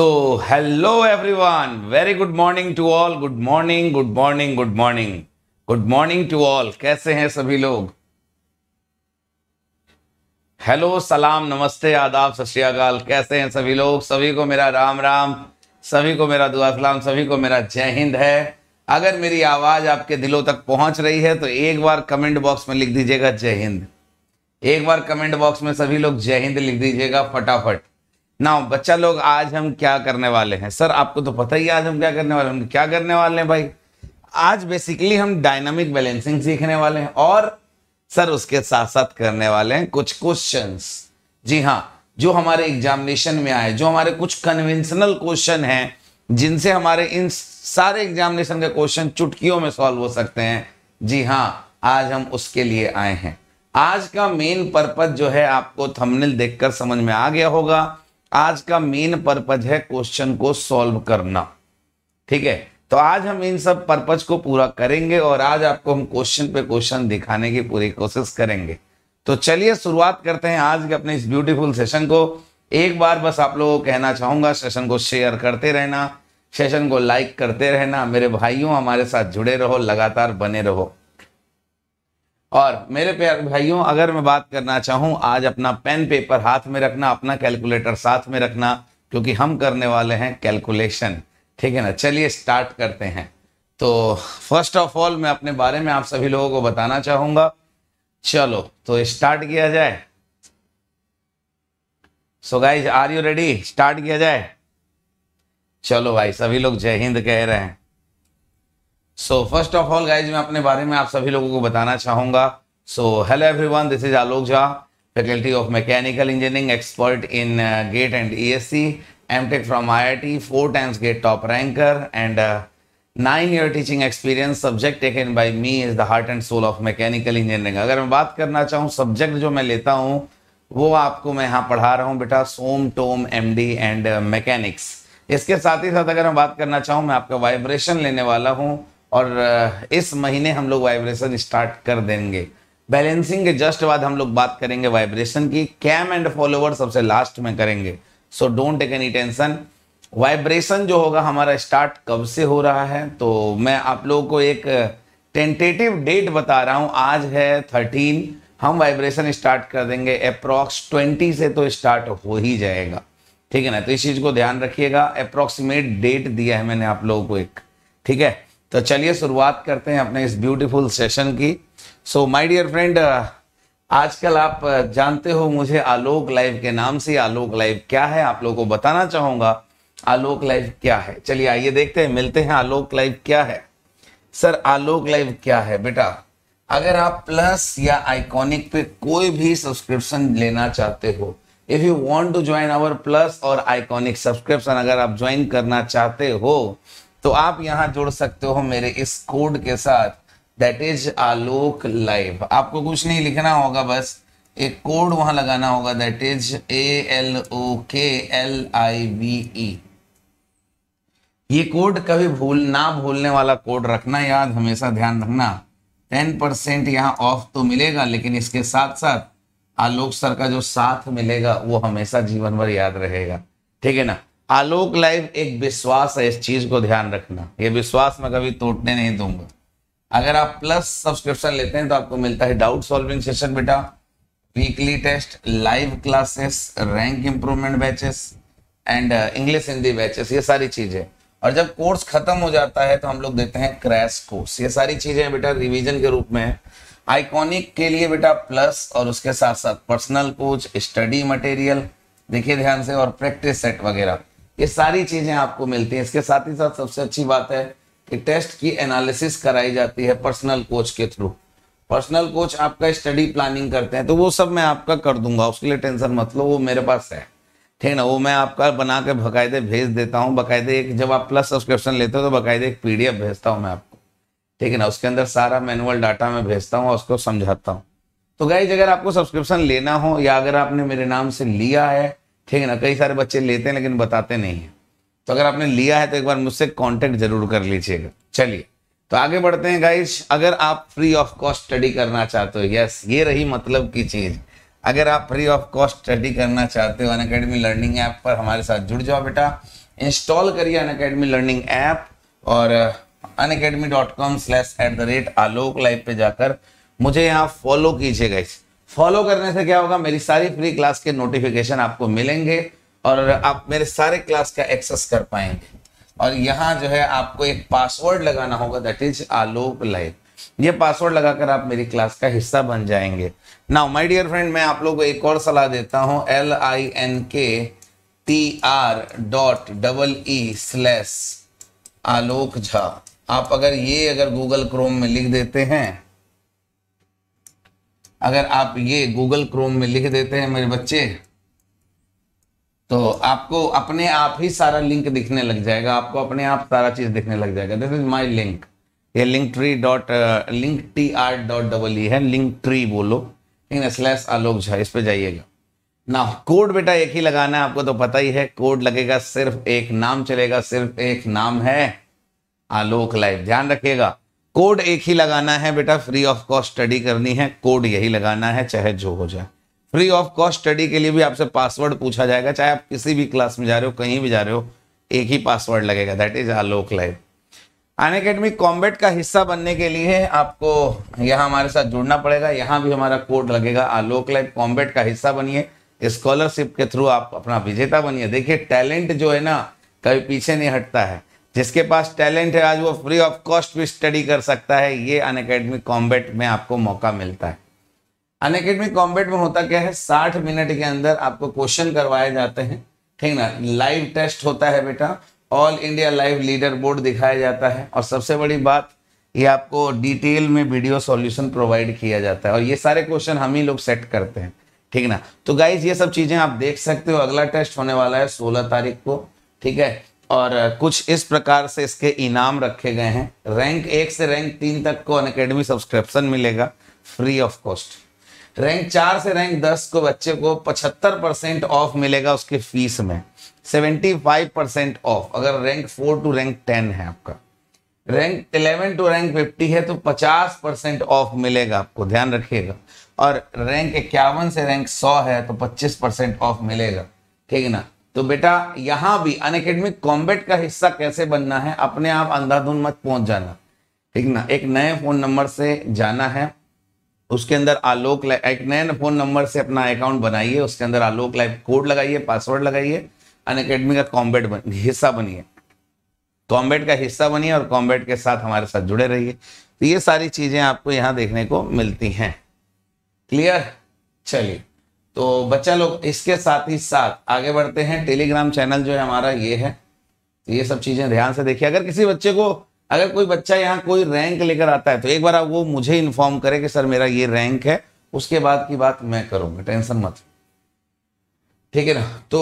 So hello everyone very good morning to all good morning good morning good morning good morning to all कैसे हैं सभी लोग hello सलाम नमस्ते आदाब सत श्रीकाल कैसे हैं सभी लोग सभी को मेरा राम राम सभी को मेरा दुआ सलाम सभी को मेरा जय हिंद है अगर मेरी आवाज़ आपके दिलों तक पहुंच रही है तो एक बार कमेंट बॉक्स में लिख दीजिएगा जय हिंद एक बार कमेंट बॉक्स में सभी लोग जय हिंद लिख दीजिएगा फटाफट ना बच्चा लोग आज हम क्या करने वाले हैं सर आपको तो पता ही आज हम क्या करने वाले हैं क्या करने वाले हैं भाई आज बेसिकली हम डायनामिक बैलेंसिंग सीखने वाले हैं और सर उसके साथ साथ करने वाले हैं कुछ क्वेश्चंस जी हाँ जो हमारे एग्जामिनेशन में आए जो हमारे कुछ कन्वेंशनल क्वेश्चन हैं जिनसे हमारे इन सारे एग्जामिनेशन के क्वेश्चन चुटकियों में सॉल्व हो सकते हैं जी हाँ आज हम उसके लिए आए हैं आज का मेन पर्पज जो है आपको थमनिल देखकर समझ में आ गया होगा आज का मेन पर्पज है क्वेश्चन को सॉल्व करना ठीक है तो आज हम इन सब पर्पज को पूरा करेंगे और आज आपको हम क्वेश्चन पे क्वेश्चन दिखाने की पूरी कोशिश करेंगे तो चलिए शुरुआत करते हैं आज के अपने इस ब्यूटीफुल सेशन को एक बार बस आप लोगों को कहना चाहूंगा सेशन को शेयर करते रहना सेशन को लाइक करते रहना मेरे भाइयों हमारे साथ जुड़े रहो लगातार बने रहो और मेरे प्यार भाइयों अगर मैं बात करना चाहूँ आज अपना पेन पेपर हाथ में रखना अपना कैलकुलेटर साथ में रखना क्योंकि हम करने वाले हैं कैलकुलेशन ठीक है ना चलिए स्टार्ट करते हैं तो फर्स्ट ऑफ ऑल मैं अपने बारे में आप सभी लोगों को बताना चाहूंगा चलो तो स्टार्ट किया जाए so guys are you ready start किया जाए चलो भाई सभी लोग जय हिंद कह रहे हैं so first of all guys मैं अपने बारे में आप सभी लोगों को बताना चाहूंगा so hello everyone this is Alok Jha faculty of mechanical engineering expert in GATE and ESC MTech from IIT four times GATE top ranker and nine year teaching experience subject taken by me is the heart and soul of mechanical engineering अगर मैं बात करना चाहूँ subject जो मैं लेता हूँ वो आपको मैं यहाँ पढ़ा रहा हूँ बेटा SOM TOM M D and mechanics इसके साथ ही साथ अगर मैं बात करना चाहूँ मैं आपका वाइब्रेशन लेने वाला हूँ और इस महीने हम लोग वाइब्रेशन स्टार्ट कर देंगे बैलेंसिंग के जस्ट बाद हम लोग बात करेंगे वाइब्रेशन की कैम एंड फॉलोवर सबसे लास्ट में करेंगे so don't take any tension vibration जो होगा हमारा स्टार्ट कब से हो रहा है तो मैं आप लोगों को एक टेंटेटिव डेट बता रहा हूँ आज है थर्टीन हम वाइब्रेशन स्टार्ट कर देंगे अप्रॉक्स ट्वेंटी से तो स्टार्ट हो ही जाएगा ठीक है ना तो इस चीज़ को ध्यान रखिएगा अप्रॉक्सीमेट डेट दिया है मैंने आप लोगों को एक ठीक है तो चलिए शुरुआत करते हैं अपने इस ब्यूटीफुल सेशन की सो माय डियर फ्रेंड आजकल आप uh, जानते हो मुझे आलोक लाइव के नाम से आलोक लाइव क्या है आप लोगों को बताना चाहूंगा आलोक लाइव क्या है चलिए आइए देखते हैं मिलते हैं आलोक लाइव क्या है सर आलोक लाइव क्या है बेटा अगर आप प्लस या आइकॉनिक पे कोई भी सब्सक्रिप्शन लेना चाहते हो if you want to join our plus और आइकॉनिक सब्सक्रिप्शन अगर आप ज्वाइन करना चाहते हो तो आप यहां जुड़ सकते हो मेरे इस कोड के साथ दैट इज आलोक लाइव आपको कुछ नहीं लिखना होगा बस एक कोड वहां लगाना होगा that is A L O K L I V E ये कोड कभी भूल ना भूलने वाला कोड रखना याद हमेशा ध्यान रखना टेन परसेंट यहाँ ऑफ तो मिलेगा लेकिन इसके साथ साथ आलोक सर का जो साथ मिलेगा वो हमेशा जीवन भर याद रहेगा ठीक है ना आलोक लाइव एक विश्वास है इस चीज को ध्यान रखना ये विश्वास मैं कभी टूटने नहीं दूंगा अगर आप प्लस सब्सक्रिप्शन लेते हैं तो आपको मिलता है डाउट सॉल्विंग सेशन बेटा weekly test live classes rank improvement batches and uh, English Hindi batches ये सारी चीजें और जब कोर्स खत्म हो जाता है तो हम लोग देते हैं क्रैश कोर्स ये सारी चीजें बेटा रिवीजन के रूप में है आइकॉनिक के लिए बेटा प्लस और उसके साथ साथ पर्सनल कोच स्टडी मटेरियल देखिए ध्यान से और प्रैक्टिस सेट वगैरह ये सारी चीजें आपको मिलती हैं इसके साथ ही साथ सबसे अच्छी बात है कि टेस्ट की एनालिसिस कराई जाती है पर्सनल कोच के थ्रू पर्सनल कोच आपका स्टडी प्लानिंग करते हैं तो वो सब मैं आपका कर दूंगा उसके लिए टेंशन मत लो वो मेरे पास है ठीक ना वो मैं आपका बना के बकायदे भेज देता हूँ बकायदे एक जब आप प्लस सब्सक्रिप्शन लेते हो तो बकायदे एक पी भेजता हूँ मैं आपको ठीक है ना उसके अंदर सारा मैनुअल डाटा मैं भेजता हूँ और उसको समझाता हूँ तो गाइज अगर आपको सब्सक्रिप्शन लेना हो या अगर आपने मेरे नाम से लिया है ठीक है ना कई सारे बच्चे लेते हैं लेकिन बताते नहीं हैं तो अगर आपने लिया है तो एक बार मुझसे कांटेक्ट जरूर कर लीजिएगा चलिए तो आगे बढ़ते हैं गाइस अगर आप फ्री ऑफ कॉस्ट स्टडी करना चाहते हो यस ये रही मतलब की चीज अगर आप फ्री ऑफ कॉस्ट स्टडी करना चाहते हो अन अकेडमी लर्निंग ऐप पर हमारे साथ जुड़ जाओ बेटा इंस्टॉल करिए अनकेडमी लर्निंग ऐप और Unacademy dot com slash at the rate Alok live पे जाकर मुझे यहाँ फॉलो कीजिए गाइस फॉलो करने से क्या होगा मेरी सारी फ्री क्लास के नोटिफिकेशन आपको मिलेंगे और आप मेरे सारे क्लास का एक्सेस कर पाएंगे और यहाँ जो है आपको एक पासवर्ड लगाना होगा दैट इज आलोक लाइव ये पासवर्ड लगाकर आप मेरी क्लास का हिस्सा बन जाएंगे नाउ माय डियर फ्रेंड मैं आप लोग को एक और सलाह देता हूँ L I N K T R dot double E slash Alok Jha आप अगर ये अगर गूगल क्रोम में लिख देते हैं अगर आप ये गूगल क्रोम में लिख देते हैं मेरे बच्चे तो आपको अपने आप ही सारा लिंक दिखने लग जाएगा आपको अपने आप सारा चीज़ दिखने लग जाएगा दिस इज माई लिंक ये link tree dot link T R dot double E है लिंक ट्री बोलो इन स्लैश आलोक झा इस पर जाइएगा ना कोड बेटा एक ही लगाना है आपको तो पता ही है कोड लगेगा सिर्फ एक नाम चलेगा सिर्फ एक नाम है आलोक लाइव ध्यान रखिएगा कोड एक ही लगाना है बेटा फ्री ऑफ कॉस्ट स्टडी करनी है कोड यही लगाना है चाहे जो हो जाए फ्री ऑफ कॉस्ट स्टडी के लिए भी आपसे पासवर्ड पूछा जाएगा चाहे आप किसी भी क्लास में जा रहे हो कहीं भी जा रहे हो एक ही पासवर्ड लगेगा that is Alok live Unacademy combat का हिस्सा बनने के लिए आपको यहाँ हमारे साथ जुड़ना पड़ेगा यहाँ भी हमारा कोड लगेगा आलोक लाइव कॉम्बेट का हिस्सा बनिए स्कॉलरशिप के थ्रू आप अपना विजेता बनिए देखिए टैलेंट जो है ना कभी पीछे नहीं हटता है जिसके पास टैलेंट है आज वो फ्री ऑफ कॉस्ट भी स्टडी कर सकता है ये अन अकेडमी कॉम्बेट में आपको मौका मिलता है अन अकेडमी कॉम्बेट में होता क्या है साठ मिनट के अंदर आपको क्वेश्चन करवाए जाते हैं ठीक ना लाइव टेस्ट होता है बेटा all India live leader board दिखाया जाता है और सबसे बड़ी बात ये आपको डिटेल में वीडियो सॉल्यूशन प्रोवाइड किया जाता है और ये सारे क्वेश्चन हम ही लोग सेट करते हैं ठीक ना तो गाइज ये सब चीज़ें आप देख सकते हो अगला टेस्ट होने वाला है सोलह तारीख को ठीक है और कुछ इस प्रकार से इसके इनाम रखे गए हैं रैंक एक से रैंक तीन तक को अनकेडमी सब्सक्रिप्शन मिलेगा फ्री ऑफ कॉस्ट रैंक चार से रैंक दस को बच्चे को पचहत्तर परसेंट ऑफ मिलेगा उसके फीस में सेवेंटी फाइव परसेंट ऑफ अगर rank four to rank ten है आपका rank eleven to rank fifty है तो पचास परसेंट ऑफ मिलेगा आपको ध्यान रखिएगा और रैंक इक्यावन से रैंक सौ है तो पच्चीस परसेंट ऑफ मिलेगा ठीक है ना तो बेटा यहां भी अनकेडमिक कॉम्बेट का हिस्सा कैसे बनना है अपने आप अंधाधुन मत पहुंच जाना ठीक ना एक नए फोन नंबर से जाना है उसके अंदर आलोक एक नए फोन नंबर से अपना अकाउंट बनाइए उसके अंदर आलोक लाइव कोड लगाइए पासवर्ड लगाइए अन का कॉम्बेट बन, हिस्सा बनिए कॉम्बेट का हिस्सा बनिए और कॉम्बेट के साथ हमारे साथ जुड़े रहिए तो ये सारी चीजें आपको यहां देखने को मिलती हैं क्लियर चलिए तो बच्चा लोग इसके साथ ही साथ आगे बढ़ते हैं टेलीग्राम चैनल जो है हमारा ये है तो ये सब चीज़ें ध्यान से देखिए अगर किसी बच्चे को अगर कोई बच्चा यहाँ कोई रैंक लेकर आता है तो एक बार आप वो मुझे इन्फॉर्म करे कि सर मेरा ये रैंक है उसके बाद की बात मैं करूंगा टेंशन मत ठीक है ना तो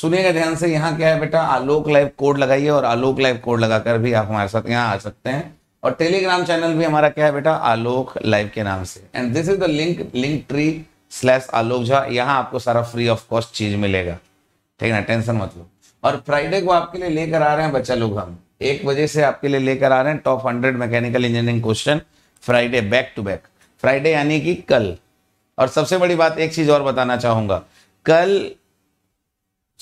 सुनिएगा ध्यान से यहाँ क्या है बेटा आलोक लाइव कोड लगाइए और आलोक लाइव कोड लगाकर भी आप हमारे साथ यहाँ आ सकते हैं और टेलीग्राम चैनल भी हमारा क्या है बेटा आलोक लाइव के नाम से and this is the link link tree slash Alok Jha यहाँ आपको सारा फ्री ऑफ कॉस्ट चीज मिलेगा ठीक है ना टेंशन मत लो और फ्राइडे को आपके लिए लेकर आ रहे हैं बच्चा लोग हम एक बजे से आपके लिए लेकर आ रहे हैं top hundred mechanical engineering question Friday back to back Friday यानी कि कल और सबसे बड़ी बात एक चीज और बताना चाहूंगा कल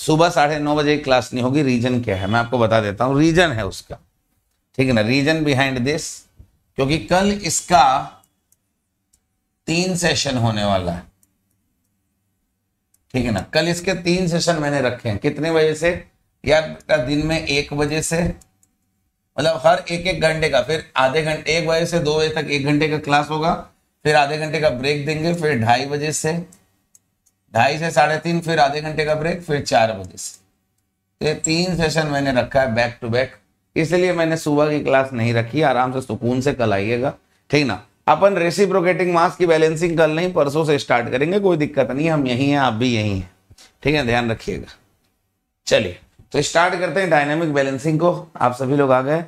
सुबह साढ़े नौ बजे क्लास नहीं होगी रीजन क्या है मैं आपको बता देता हूँ रीजन है उसका ठीक है ना रीजन बिहाइंड दिस क्योंकि कल इसका तीन सेशन होने वाला है ठीक है ना कल इसके तीन सेशन मैंने रखे हैं कितने बजे से या का दिन में एक बजे से मतलब हर एक एक घंटे का फिर आधे घंटे एक बजे से दो बजे तक एक घंटे का क्लास होगा फिर आधे घंटे का ब्रेक देंगे फिर ढाई बजे से ढाई से साढ़े तीन फिर आधे घंटे का ब्रेक फिर चार बजे से तो ये तीन सेशन मैंने रखा है बैक टू बैक इसलिए मैंने सुबह की क्लास नहीं रखी आराम से सुकून से कल आइएगा ठीक ना अपन रेसिप्रोकेटिंग मास की बैलेंसिंग कल नहीं परसों से स्टार्ट करेंगे कोई दिक्कत नहीं हम यहीं हैं आप भी यहीं हैं ठीक है ध्यान रखिएगा चलिए तो स्टार्ट करते हैं डायनेमिक बैलेंसिंग को आप सभी लोग आ गए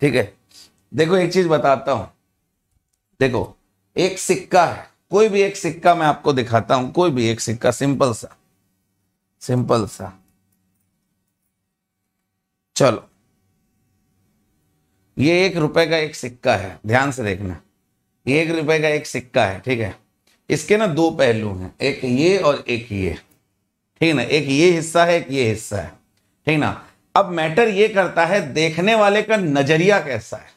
ठीक है देखो एक चीज बताता हूं देखो एक सिक्का है कोई भी एक सिक्का मैं आपको दिखाता हूं कोई भी एक सिक्का सिंपल सा सिंपल सा चलो ये एक रुपए का एक सिक्का है ध्यान से देखना एक रुपए का एक सिक्का है ठीक है इसके ना दो पहलू हैं एक ये और एक ये ठीक है ना एक ये हिस्सा है एक ये हिस्सा है ठीक ना अब मैटर ये करता है देखने वाले का नजरिया कैसा है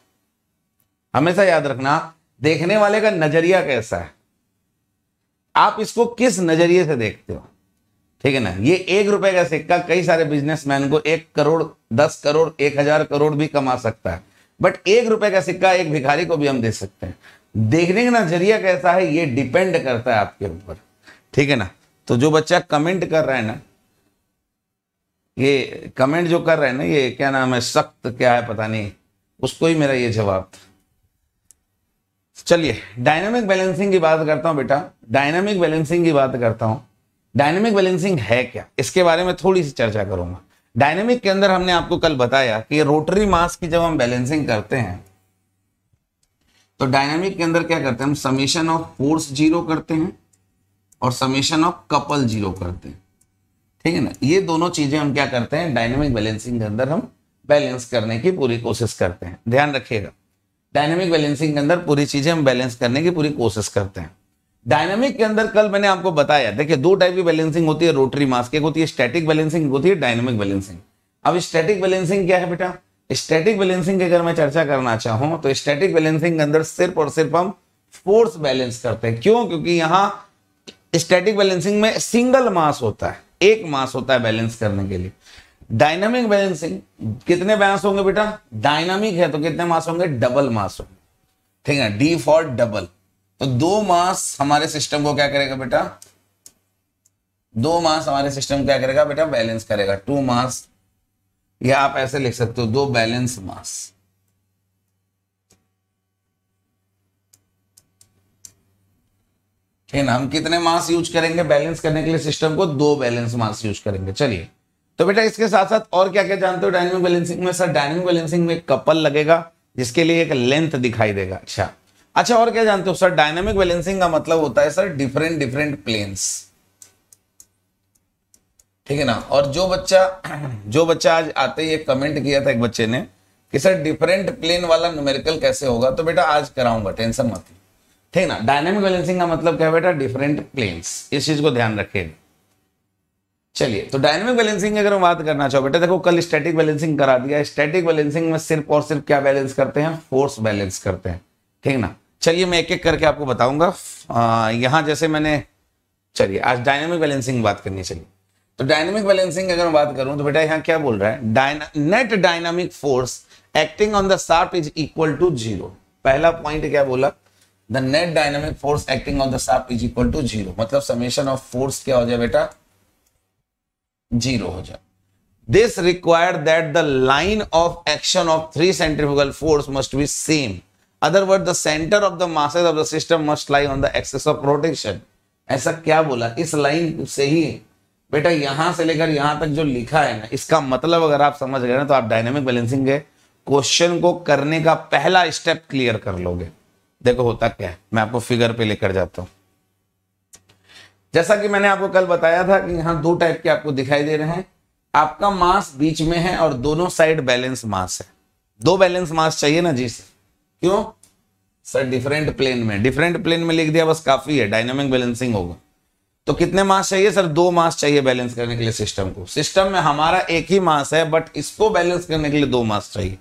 हमेशा याद रखना देखने वाले का नजरिया कैसा है आप इसको किस नजरिए से देखते हो ठीक है ना ये एक रुपए का सिक्का कई सारे बिजनेसमैन को एक करोड़ दस करोड़ एक हजार करोड़ भी कमा सकता है बट एक रुपए का सिक्का एक भिखारी को भी हम दे सकते हैं देखने का नजरिया कैसा है ये डिपेंड करता है आपके ऊपर ठीक है ना तो जो बच्चा कमेंट कर रहा है ना ये कमेंट जो कर रहा है ना ये क्या नाम है सख्त क्या है पता नहीं उसको ही मेरा ये जवाब था चलिए डायनामिक बैलेंसिंग की बात करता हूं बेटा डायनामिक बैलेंसिंग की बात करता हूं डायनेमिक बैलेंसिंग है क्या इसके बारे में थोड़ी सी चर्चा करूंगा डायनेमिक के अंदर हमने आपको कल बताया कि रोटरी मास की जब हम बैलेंसिंग करते हैं तो डायनेमिक के अंदर क्या करते हैं हम समेशन ऑफ फोर्स जीरो करते हैं और समेशन ऑफ कपल जीरो करते हैं ठीक है ना ये दोनों चीजें हम क्या करते हैं डायनेमिक बैलेंसिंग के अंदर हम बैलेंस करने की पूरी कोशिश करते हैं ध्यान रखिएगा डायनेमिक बैलेंसिंग के अंदर पूरी चीजें हम बैलेंस करने की पूरी कोशिश करते हैं डायनेमिक के अंदर कल मैंने आपको बताया देखिए दो टाइप की बैलेंसिंग होती है रोटरी मास्क एक होती है स्टैटिक बैलेंसिंग होती है डायनेमिक बैलेंसिंग अब स्टैटिक बैलेंसिंग क्या है बेटा स्टैटिक बैलेंसिंग की अगर मैं चर्चा करना चाहूं तो स्टैटिक बैलेंसिंग के अंदर सिर्फ और सिर्फ हम फोर्स बैलेंस करते हैं क्यों क्योंकि यहां स्टैटिक बैलेंसिंग में सिंगल मास होता है एक मास होता है बैलेंस करने के लिए डायनामिक बैलेंसिंग कितने बैलेंस होंगे बेटा डायनामिक है तो कितने मास होंगे डबल मास होंगे ठीक है डी फॉर डबल तो दो मास हमारे सिस्टम को क्या करेगा बेटा दो मास हमारे सिस्टम क्या करेगा बेटा बैलेंस करेगा टू मास या आप ऐसे लिख सकते हो दो बैलेंस मास ना हम कितने मास यूज करेंगे बैलेंस करने के लिए सिस्टम को दो बैलेंस मास यूज करेंगे चलिए तो बेटा इसके साथ साथ और क्या क्या जानते हो डायनेमिक बैलेंसिंग में सर डायनेमिक बैलेंसिंग में एक कपल लगेगा जिसके लिए एक लेंथ दिखाई देगा अच्छा अच्छा और क्या जानते हो सर डायनेमिक बैलेंसिंग का मतलब होता है सर डिफरेंट डिफरेंट प्लेन्स ठीक है ना और जो बच्चा जो बच्चा आज आते ही एक कमेंट किया था एक बच्चे ने कि सर डिफरेंट प्लेन वाला न्यूमेरिकल कैसे होगा तो बेटा आज कराऊंगा टेंशन मत ठीक ना डायनेमिक बैलेंसिंग का मतलब क्या है बेटा डिफरेंट प्लेन्स इस चीज को ध्यान रखेगा चलिए तो डायनेमिक बैलेंसिंग की अगर हम बात करना चाहो बेटा देखो कल स्टैटिक बैलेंसिंग करा दिया स्टैटिक बैलेंसिंग में सिर्फ और सिर्फ क्या बैलेंस करते हैं फोर्स बैलेंस करते हैं ठीक ना चलिए मैं एक एक करके आपको बताऊंगा यहां जैसे मैंने चलिए आज डायनेमिक बैलेंसिंग बात करनी चाहिए तो डायनामिक बैलेंसिंग अगर मैं बात करूं तो बेटा यहां क्या बोल रहा है डायना, net dynamic force acting on the shaft is equal to zero पहला पॉइंट क्या बोला the net dynamic force acting on the shaft is equal to zero मतलब समेशन ऑफ फोर्स क्या हो जाए बेटा जीरो हो जाए this required that the line of action of three centrifugal force must be same other word the center of the masses of the system must lie on the axis of rotation ऐसा क्या बोला इस line से ही बेटा यहां से लेकर यहां तक जो लिखा है ना इसका मतलब अगर आप समझ गए ना तो आप डायनेमिक बैलेंसिंग के क्वेश्चन को करने का पहला स्टेप क्लियर कर लोगे देखो होता क्या है मैं आपको फिगर पे लेकर जाता हूं जैसा कि मैंने आपको कल बताया था कि यहां दो टाइप के आपको दिखाई दे रहे हैं आपका मास बीच में है और दोनों साइड बैलेंस मास है दो बैलेंस मास चाहिए ना जी क्यों सर डिफरेंट प्लेन में डिफरेंट प्लेन में लिख दिया बस काफी है डायनामिक बैलेंसिंग होगा तो कितने मास चाहिए सर दो मास चाहिए बैलेंस करने के लिए सिस्टम को सिस्टम में हमारा एक ही मास है बट इसको बैलेंस करने के लिए दो मास चाहिए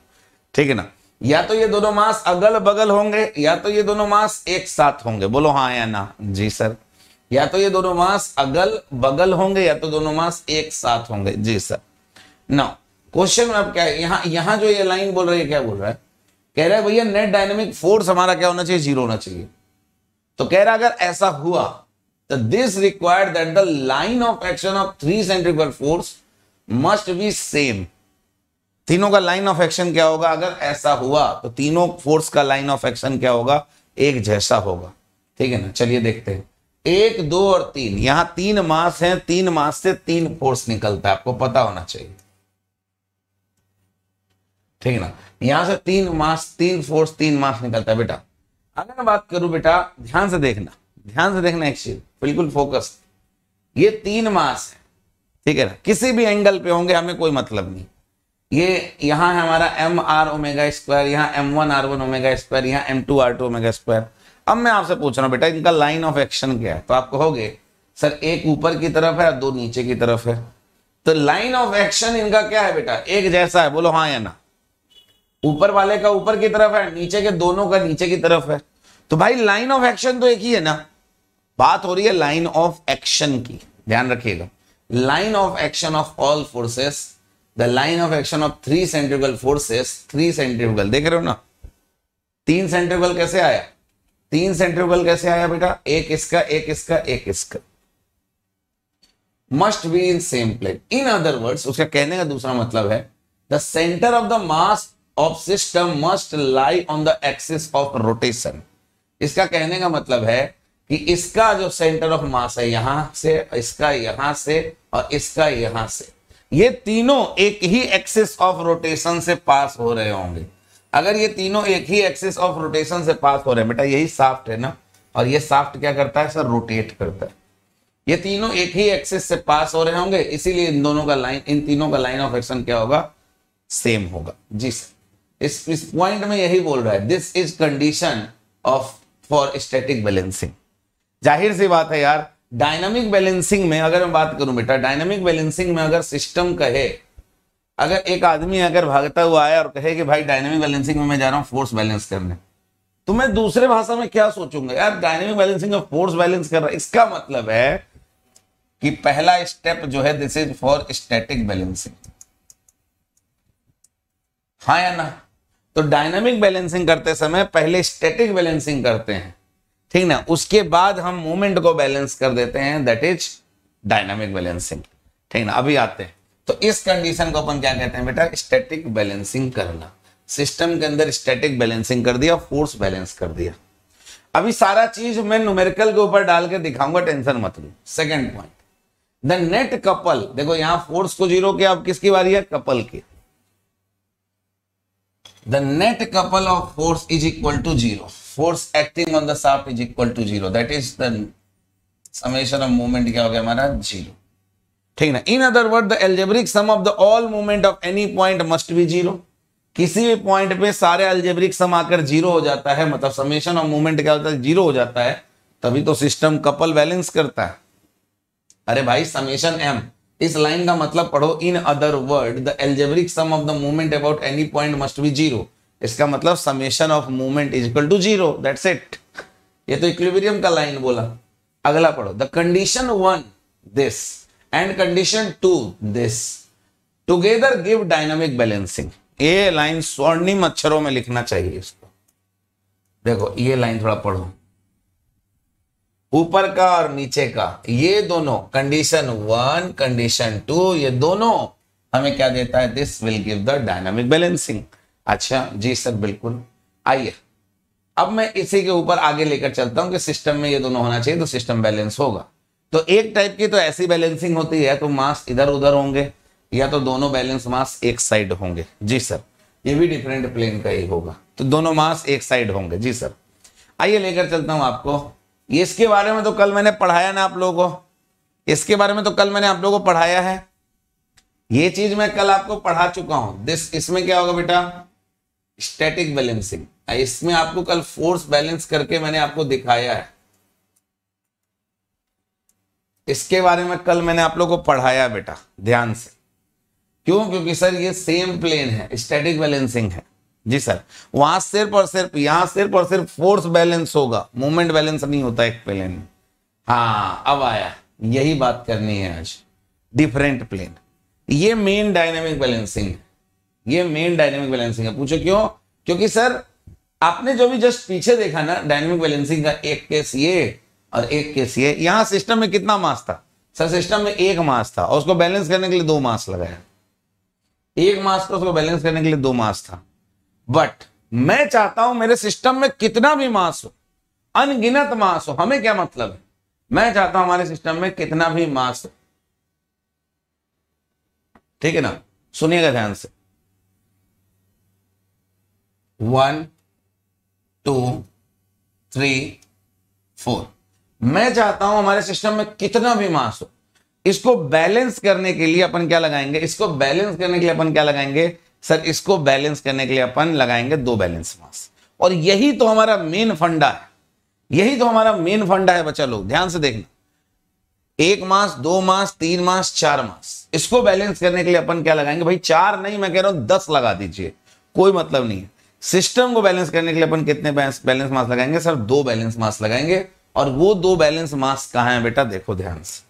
ठीक है ना या तो ये दोनों मास अगल बगल होंगे या तो ये दोनों मास एक साथ होंगे बोलो हाँ या ना जी सर या तो ये दोनों मास अगल बगल होंगे या तो दोनों मास एक साथ होंगे जी सर ना क्वेश्चन में अब क्या है यहाँ यहाँ जो ये लाइन बोल रही है क्या बोल रहा है कह रहा है भैया नेट डायनेमिक फोर्स हमारा क्या होना चाहिए जीरो होना चाहिए तो कह रहा अगर ऐसा हुआ this required required that the line of action of three centrifugal force must be तीनों का लाइन ऑफ एक्शन क्या होगा अगर ऐसा हुआ तो तीनों फोर्स का लाइन ऑफ एक्शन क्या होगा एक जैसा होगा ठीक है ना चलिए देखते हैं एक दो और तीन यहां तीन मास हैं तीन मास से तीन फोर्स निकलता है आपको पता होना चाहिए ठीक है ना यहां से तीन मास तीन फोर्स तीन मास निकलता है बेटा अगर बात करूं बेटा ध्यान से देखना ध्यान से देखना एक चीज बिल्कुल फोकस ये तीन मास है ठीक है ना किसी भी एंगल पे होंगे हमें कोई मतलब नहीं ये यहां है हमारा एम आर ओमेगा स्क्वायर यहाँ M one R one omega square यहाँ M two R two omega square अब मैं आपसे पूछ रहा हूँ बेटा इनका लाइन ऑफ एक्शन क्या है तो आप कहोगे सर एक ऊपर की तरफ है और दो नीचे की तरफ है तो लाइन ऑफ एक्शन इनका क्या है बेटा एक जैसा है बोलो हाँ या ना ऊपर वाले का ऊपर की तरफ है नीचे के दोनों का नीचे की तरफ है तो भाई लाइन ऑफ एक्शन तो एक ही है ना बात हो रही है लाइन ऑफ एक्शन की ध्यान रखिएगा line of action of all forces the line of action of three centrical forces three centrical देख रहे हो ना तीन सेंट्रिकल कैसे आया तीन सेंट्रिकल कैसे आया बेटा एक इसका एक इसका एक इसका must be in same plane in other words उसका कहने का दूसरा मतलब है the centre of the mass of system must lie on the axis of rotation इसका कहने का मतलब है कि इसका जो सेंटर ऑफ मास है यहां से इसका यहां से और इसका यहां से ये तीनों एक ही एक्सिस ऑफ रोटेशन से पास हो रहे होंगे अगर ये तीनों एक ही एक्सिस ऑफ रोटेशन से पास हो रहे हैं बेटा यही साफ्ट है ना और ये साफ्ट क्या करता है सर रोटेट करता है ये तीनों एक ही एक्सिस से पास हो रहे होंगे इसीलिए इन दोनों का लाइन इन तीनों का लाइन ऑफ एक्शन क्या होगा सेम होगा जी सर इस इस पॉइंट में यही बोल रहा है this is condition of for static balancing जाहिर सी बात है यार डायनामिक बैलेंसिंग में अगर मैं बात करूं बेटा डायनामिक बैलेंसिंग में अगर सिस्टम कहे अगर एक आदमी अगर भागता हुआ आया और कहे कि भाई डायनेमिक बैलेंसिंग में मैं जा रहा हूँ फोर्स बैलेंस करने तो मैं दूसरे भाषा में क्या सोचूंगा यार डायनेमिक बैलेंसिंग में फोर्स बैलेंस कर रहा इसका मतलब है कि पहला स्टेप जो है this is for static balancing हाँ या ना तो डायनामिक बैलेंसिंग करते समय पहले स्टैटिक बैलेंसिंग करते हैं ठीक ना उसके बाद हम मूवमेंट को बैलेंस कर देते हैं दैट इज डायनामिक बैलेंसिंग ठीक ना अभी आते हैं तो इस कंडीशन को अपन क्या कहते हैं बेटा स्टैटिक बैलेंसिंग करना सिस्टम के अंदर स्टैटिक बैलेंसिंग कर दिया फोर्स बैलेंस कर दिया अभी सारा चीज मैं न्यूमेरिकल के ऊपर डाल के दिखाऊंगा टेंशन मत लो second point the net couple देखो यहां फोर्स को जीरो किया अब किसकी बारी है कपल की the net couple of force is equal to zero force acting on the shaft is equal to zero that is the summation of movement क्या हो गया हमारा जीरो ठीक ना in other word the algebraic sum of the all movement of any point must be zero किसी भी point पे सारे एल्जेब्रिक सम आकर जीरो हो जाता है मतलब समेशन ऑफ मूवमेंट क्या होता है जीरो हो जाता है तभी तो सिस्टम कपल बैलेंस करता है अरे भाई समेशन एम इस लाइन का मतलब पढ़ो in other word the algebraic sum of the movement about any point must be zero इसका मतलब summation of movement is equal to zero that's it ये तो इक्विलिब्रियम का लाइन बोला अगला पढ़ो the condition one this and condition two this together give dynamic balancing ये line स्वर्णिम अक्षरों में लिखना चाहिए इसको देखो ये लाइन थोड़ा पढ़ो ऊपर का और नीचे का ये दोनों कंडीशन वन कंडीशन टू ये दोनों हमें क्या देता है this will give the dynamic balancing अच्छा जी सर बिल्कुल आइए अब मैं इसी के ऊपर आगे लेकर चलता हूं कि सिस्टम में ये दोनों होना चाहिए तो सिस्टम बैलेंस होगा तो एक टाइप की तो ऐसी बैलेंसिंग होती है तो मास इधर उधर होंगे या तो दोनों बैलेंस मास एक साइड होंगे जी सर ये भी डिफरेंट प्लेन का ही होगा तो दोनों मास एक साइड होंगे जी सर आइए लेकर चलता हूं आपको इसके बारे में तो कल मैंने पढ़ाया ना आप लोगों को इसके बारे में तो कल मैंने आप लोगों को पढ़ाया है ये चीज मैं कल आपको पढ़ा चुका हूं दिस इसमें क्या होगा बेटा स्टैटिक बैलेंसिंग इसमें आपको कल फोर्स बैलेंस करके मैंने आपको दिखाया है इसके बारे में कल मैंने आप लोगों को पढ़ाया बेटा ध्यान से क्यों क्योंकि सर ये सेम प्लेन है स्टैटिक बैलेंसिंग है जी सर वहां सिर्फ और सिर्फ यहां सिर्फ और सिर्फ फोर्स बैलेंस होगा मूवमेंट बैलेंस नहीं होता एक प्लेन में हाँ अब आया यही बात करनी है आज डिफरेंट प्लेन ये मेन डायनेमिक बैलेंसिंग है ये मेन डायनेमिक बैलेंसिंग है पूछो क्यों क्योंकि सर आपने जो भी जस्ट पीछे देखा ना डायनेमिक बैलेंसिंग का एक केस ये और एक केस ये यहां सिस्टम में कितना मास था सर सिस्टम में एक मास था और उसको बैलेंस करने के लिए दो मास लगाया एक मास था उसको बैलेंस करने के लिए दो मास था बट मैं चाहता हूं मेरे सिस्टम में कितना भी मास हो अनगिनत मास हो हमें क्या मतलब है मैं चाहता हूं हमारे सिस्टम में कितना भी मास हो ठीक है ना सुनिएगा ध्यान से वन टू थ्री फोर मैं चाहता हूं हमारे सिस्टम में कितना भी मास हो इसको बैलेंस करने के लिए अपन क्या लगाएंगे इसको बैलेंस करने के लिए अपन क्या लगाएंगे सर इसको बैलेंस करने के लिए अपन लगाएंगे दो बैलेंस मास और यही तो हमारा मेन फंडा है यही तो हमारा मेन फंडा है बच्चा लोग ध्यान से देखना एक मास दो मास तीन मास चार मास इसको बैलेंस करने के लिए अपन क्या लगाएंगे भाई चार नहीं मैं कह रहा हूं दस लगा दीजिए कोई मतलब नहीं है सिस्टम को बैलेंस करने के लिए अपन कितने बैलेंस मास लगाएंगे सर दो बैलेंस मास लगाएंगे और वो दो बैलेंस मास कहा है बेटा देखो ध्यान से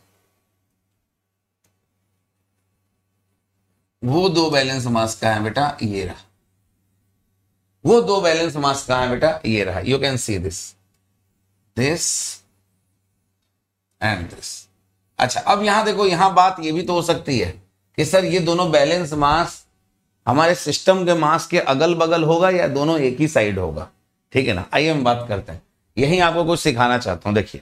वो दो बैलेंस मास कहा है बेटा ये रहा वो दो बैलेंस मास कहा है बेटा ये रहा you can see this this and this अच्छा अब यहां देखो यहां बात ये भी तो हो सकती है कि सर ये दोनों बैलेंस मास हमारे सिस्टम के मास के अगल बगल होगा या दोनों एक ही साइड होगा ठीक है ना आइए हम बात करते हैं यही आपको कुछ सिखाना चाहता हूं देखिए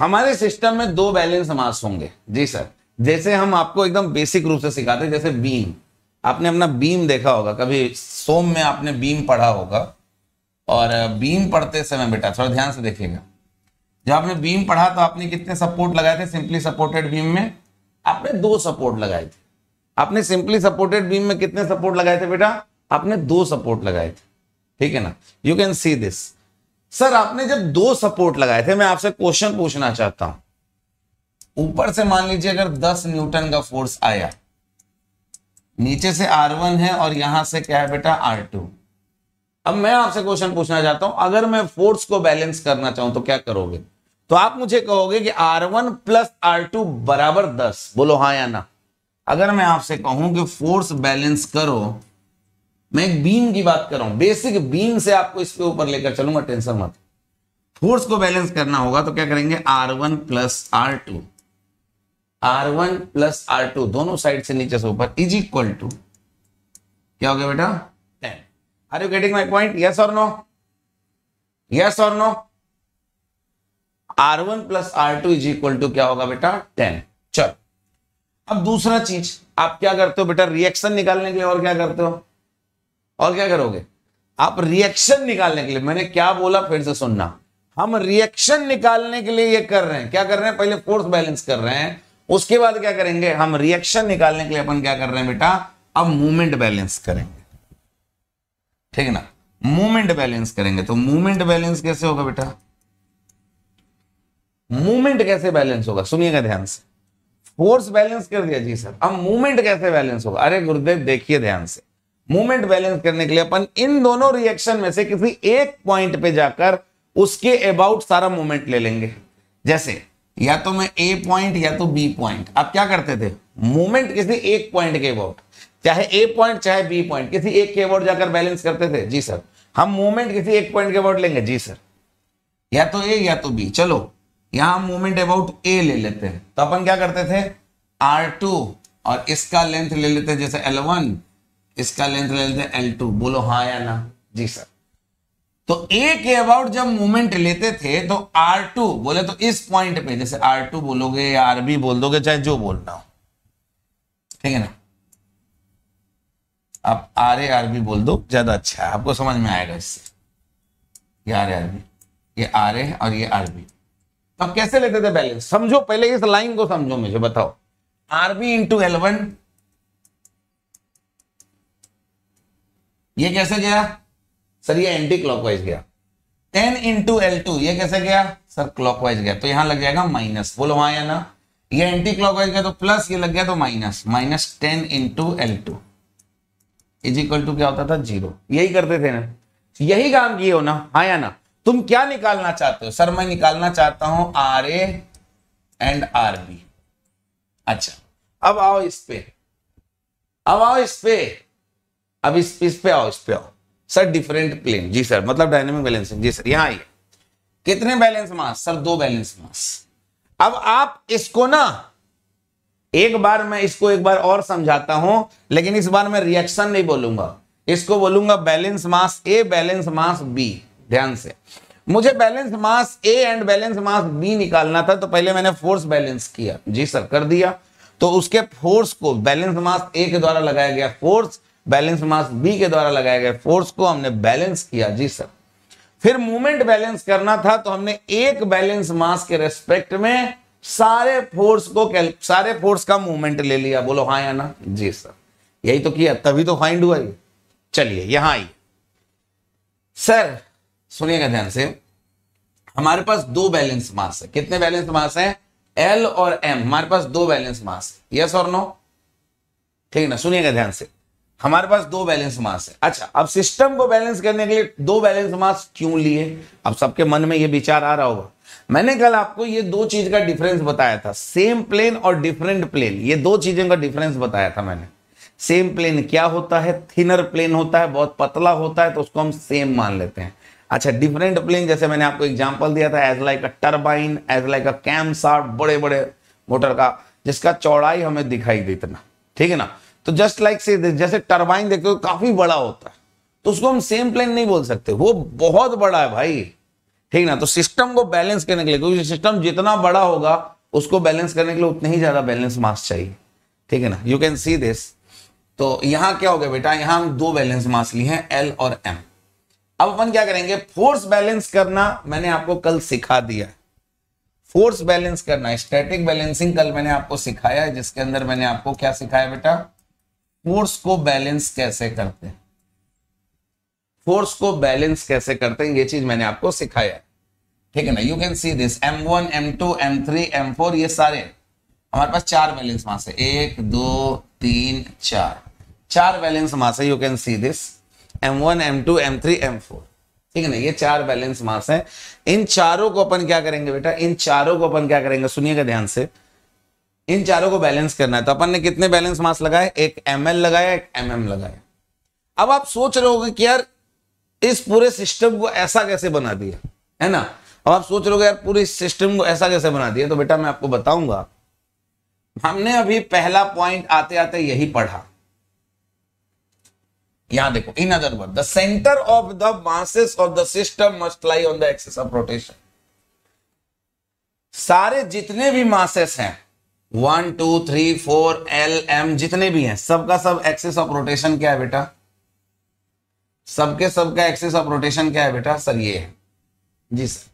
हमारे सिस्टम में दो बैलेंस मास होंगे जी सर जैसे हम आपको एकदम बेसिक रूप से सिखाते हैं जैसे बीम आपने अपना बीम देखा होगा कभी सोम में आपने बीम पढ़ा होगा और बीम पढ़ते समय बेटा थोड़ा ध्यान से देखिएगा जब आपने बीम पढ़ा तो आपने कितने सपोर्ट लगाए थे सिंपली सपोर्टेड बीम में आपने दो सपोर्ट लगाए थे आपने सिंपली सपोर्टेड बीम में कितने सपोर्ट लगाए थे बेटा आपने दो सपोर्ट लगाए थे ठीक है ना you can see this sir आपने जब दो सपोर्ट लगाए थे मैं आपसे क्वेश्चन पूछना चाहता हूं ऊपर से मान लीजिए अगर 10 न्यूटन का फोर्स आया नीचे से R1 है और यहां से क्या है बेटा R2 अब मैं आपसे क्वेश्चन पूछना चाहता हूं अगर मैं फोर्स को बैलेंस करना चाहूं तो क्या करोगे तो आप मुझे कहोगे कि R1 वन प्लस आर बराबर दस बोलो हाँ या ना अगर मैं आपसे कहूं कि फोर्स बैलेंस करो मैं एक बीम की बात कर रहा हूं बेसिक बीम से आपको इसके ऊपर लेकर चलूंगा टेंशन मत फोर्स को बैलेंस करना होगा तो क्या करेंगे R one plus R two R one plus R two दोनों साइड से नीचे से ऊपर इज इक्वल टू क्या हो गया बेटा ten are you getting my point yes और नो यस और no R one plus R two is equal to क्या होगा बेटा टेन अब दूसरा चीज आप क्या करते हो बेटा रिएक्शन निकालने के लिए और क्या करते हो और क्या करोगे आप रिएक्शन निकालने के लिए मैंने क्या बोला फिर से सुनना हम रिएक्शन निकालने के लिए ये कर रहे हैं क्या कर रहे हैं पहले फोर्स बैलेंस कर रहे हैं उसके बाद क्या करेंगे हम रिएक्शन निकालने के लिए अपन क्या कर रहे हैं बेटा अब मूवमेंट बैलेंस करेंगे ठीक है ना मूवमेंट बैलेंस करेंगे तो मूवमेंट बैलेंस कैसे होगा बेटा मूवमेंट कैसे बैलेंस होगा सुनिएगा ध्यान से फोर्स बैलेंस कर दिया जी सर अब मूवमेंट कैसे बैलेंस होगा अरे गुरुदेव देखिए ध्यान से मूवमेंट बैलेंस करने के लिए अपन इन दोनों रिएक्शन में से किसी एक पॉइंट पे जाकर उसके अबाउट सारा मूवमेंट ले लेंगे जैसे या तो मैं ए पॉइंट या तो बी पॉइंट आप क्या करते थे मूवमेंट किसी एक पॉइंट के अबाउट चाहे ए पॉइंट चाहे बी पॉइंट किसी एक के अबाउट जाकर बैलेंस करते थे जी सर हम मूवमेंट किसी एक पॉइंट के अबाउट लेंगे जी सर या तो ए या तो बी चलो यहां मूवमेंट अबाउट ए ले लेते हैं तो अपन क्या करते थे आर टू और इसका लेंथ ले लेते हैं जैसे एल वन इसका लेंथ ले लेते हैं एल टू बोलो हा या ना जी सर तो ए के अबाउट जब मूवमेंट लेते थे तो आर टू बोले तो इस पॉइंट पे जैसे आर टू बोलोगे या आर बी बोल दोगे चाहे जो बोलना हो ठीक है ना आप आर ए आर बी बोल दो ज्यादा अच्छा है आपको समझ में आएगा इससे ये आर ए आर बी ये आर ए और ये आर बी अब तो कैसे लेते थे बैलेंस समझो पहले इस लाइन को समझो मुझे बताओ आरबी इंटू एलवन ये कैसे गया सर ये एंटी क्लॉकवाइज गया टेन इंटू एल टू ये कैसे गया सर क्लॉकवाइज गया तो यहां लग जाएगा माइनस बोलो हाँ या ना ये एंटी क्लॉकवाइज गया तो प्लस ये लग गया तो minus minus ten into L two is equal to क्या होता था जीरो यही करते थे ना यही काम किए हो ना हाँ या ना तुम क्या निकालना चाहते हो सर मैं निकालना चाहता हूं R A and R B अच्छा अब आओ इस पे अब आओ इस पे अब इस, इस पे आओ इस पे आओ सर डिफरेंट प्लेन जी सर मतलब डायनेमिक बैलेंसिंग जी सर यहां आइए कितने बैलेंस मास सर दो बैलेंस मास अब आप इसको ना एक बार मैं इसको एक बार और समझाता हूं लेकिन इस बार मैं रिएक्शन नहीं बोलूंगा इसको बोलूंगा balance mass A balance mass B ध्यान से मुझे balance mass A and balance mass B निकालना था तो पहले मैंने फोर्स बैलेंस किया जी सर कर दिया तो उसके फोर्स को बैलेंस मास ए के द्वारा लगाया गया फोर्स बैलेंस मास बी के द्वारा लगाया गया फोर्स को हमने बैलेंस किया जी सर फिर मूवमेंट बैलेंस करना था तो हमने एक बैलेंस मास के रेस्पेक्ट में सारे फोर्स को सारे फोर्स का मूवमेंट ले लिया बोलो हाँ या ना जी सर यही तो किया तभी तो फाइंड हुआ चलिए यहां आइए सर सुनिएगा ध्यान से हमारे पास दो बैलेंस मास है कितने बैलेंस मास है एल और एम हमारे पास दो बैलेंस मास यस और नो ठीक ना सुनिएगा ध्यान से हमारे पास दो बैलेंस मास है अच्छा अब सिस्टम को बैलेंस करने के लिए दो बैलेंस मास क्यों लिए अब सबके मन में ये विचार आ रहा होगा मैंने कल आपको ये दो चीज का डिफरेंस बताया था सेम प्लेन और डिफरेंट प्लेन ये दो चीजों का डिफरेंस बताया था मैंने सेम प्लेन क्या होता है थिनर प्लेन होता है बहुत पतला होता है तो उसको हम सेम मान लेते हैं अच्छा डिफरेंट प्लेन जैसे मैंने आपको एग्जाम्पल दिया था as like a turbine as like a cam बड़े बड़े मोटर का जिसका चौड़ाई हमें दिखाई दे इतना ठीक है ना तो जस्ट लाइक से जैसे टर्बाइन देखते हो काफी बड़ा होता है तो उसको हम सेम प्लेन नहीं बोल सकते वो बहुत बड़ा है भाई ठीक ना तो सिस्टम को बैलेंस करने के लिए क्योंकि सिस्टम जितना बड़ा होगा उसको बैलेंस करने के लिए उतने ही ज्यादा बैलेंस मास चाहिए ठीक है ना यू कैन सी दिस तो यहां क्या हो गया बेटा यहां हम दो बैलेंस मास लिए हैं एल और एम अब अपन क्या करेंगे फोर्स बैलेंस करना मैंने आपको कल सिखा दिया फोर्स बैलेंस करना स्टैटिक बैलेंसिंग कल मैंने आपको सिखाया जिसके अंदर मैंने आपको क्या सिखाया बेटा फोर्स को बैलेंस कैसे करते फोर्स को बैलेंस कैसे करते हैं ये चीज मैंने आपको सिखाया ठीक है ना you can see this M one M two M three M four ये सारे हमारे पास चार बैलेंस वहां से एक दो तीन चार चार बैलेंस वहां से you can see this M M one two M three M four ठीक है ना ये चार बैलेंस मास हैं इन चारों को अपन क्या करेंगे बेटा इन चारों को अपन क्या करेंगे सुनिएगा ध्यान से इन चारों को बैलेंस करना है तो अपन ने कितने बैलेंस मास लगाए एक एम लगाया एक एम mm लगाया अब आप सोच रहे होगे कि यार इस पूरे सिस्टम को ऐसा कैसे बना दिया है ना अब आप सोच रहे हो यार पूरे सिस्टम को ऐसा कैसे बना दिया तो बेटा मैं आपको बताऊंगा हमने अभी पहला पॉइंट आते आते यही पढ़ा यहां देखो in other word the centre of the masses of the system must lie on the axis of rotation सारे जितने भी मासेस हैं one two three four L M जितने भी हैं सबका सब एक्सिस ऑफ रोटेशन क्या है बेटा सबके सबका एक्सिस ऑफ रोटेशन क्या है बेटा सर ये है जी सर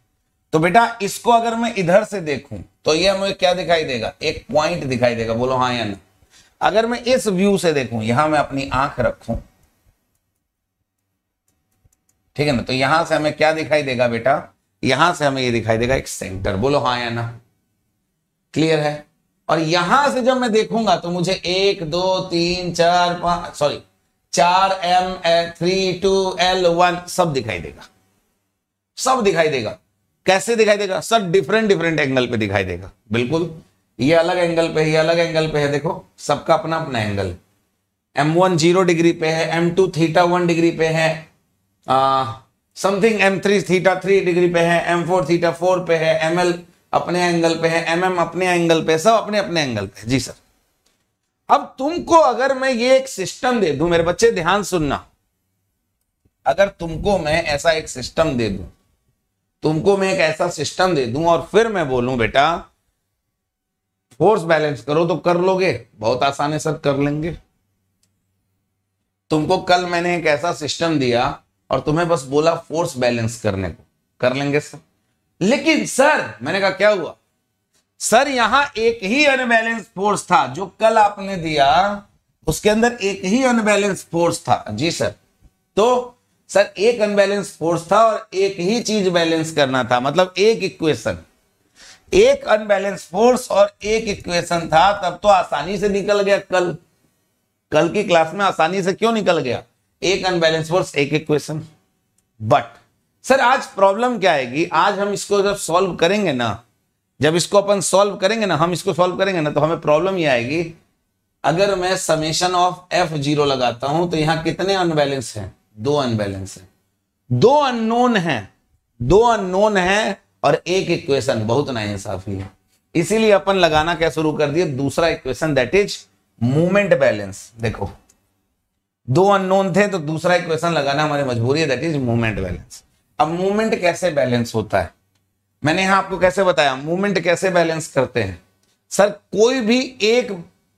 तो बेटा इसको अगर मैं इधर से देखूं तो ये हमें क्या दिखाई देगा एक पॉइंट दिखाई देगा बोलो हाँ या ना अगर मैं इस व्यू से देखूं यहां मैं अपनी आंख रखूं ठीक है ना तो यहां से हमें क्या दिखाई देगा बेटा यहां से हमें ये दिखाई देगा एक सेंटर बोलो हाँ या ना क्लियर है और यहां से जब मैं देखूंगा तो मुझे एक दो तीन चार पांच सॉरी चार M three two L one सब दिखाई देगा सब दिखाई देगा कैसे दिखाई देगा सर डिफरेंट डिफरेंट एंगल पे दिखाई देगा बिल्कुल ये अलग एंगल पे ये अलग एंगल पे है देखो सबका अपना अपना angle M one zero degree पे है M two theta one degree पे है something M three theta three degree पे है एम फोर थीटा फोर पे है एम एल अपने एंगल पे है एम एम अपने एंगल पे सब अपने अपने एंगल पे जी सर अब तुमको अगर मैं ये एक सिस्टम दे दू मेरे बच्चे ध्यान सुनना अगर तुमको मैं ऐसा एक सिस्टम दे दू तुमको मैं एक ऐसा सिस्टम दे दू और फिर मैं बोलू बेटा फोर्स बैलेंस करो तो कर लोगे बहुत आसानी से सर कर लेंगे तुमको कल मैंने एक ऐसा सिस्टम दिया और तुम्हें बस बोला फोर्स बैलेंस करने को कर लेंगे सर लेकिन सर मैंने कहा क्या हुआ सर यहां एक ही अनबैलेंस फोर्स था जो कल आपने दिया उसके अंदर एक ही अनबैलेंस फोर्स था जी सर तो सर एक अनबैलेंस फोर्स था और एक ही चीज बैलेंस करना था मतलब एक इक्वेशन एक अनबैलेंस फोर्स और एक इक्वेशन था तब तो आसानी से निकल गया कल कल की क्लास में आसानी से क्यों निकल गया एक अनबैलेंस फोर्स एक इक्वेशन बट सर आज प्रॉब्लम क्या आएगी आज हम इसको जब सॉल्व करेंगे ना जब इसको अपन सॉल्व करेंगे ना हम इसको सॉल्व करेंगे ना तो हमें प्रॉब्लम ये आएगी अगर मैं समेशन ऑफ एफ जीरो लगाता हूं तो यहां कितने अनबैलेंस हैं दो अनबैलेंस हैं दो अननोन हैं दो अननोन हैं और एक इक्वेशन बहुत नाइंसाफी है इसीलिए अपन लगाना क्या शुरू कर दिया दूसरा equation that is movement balance देखो दो अननोन थे तो दूसरा इक्वेशन लगाना हमारी मजबूरी है दैट इज मूवमेंट बैलेंस अब मूवमेंट कैसे बैलेंस होता है मैंने यहां आपको कैसे बताया मूवमेंट कैसे बैलेंस करते हैं सर कोई भी एक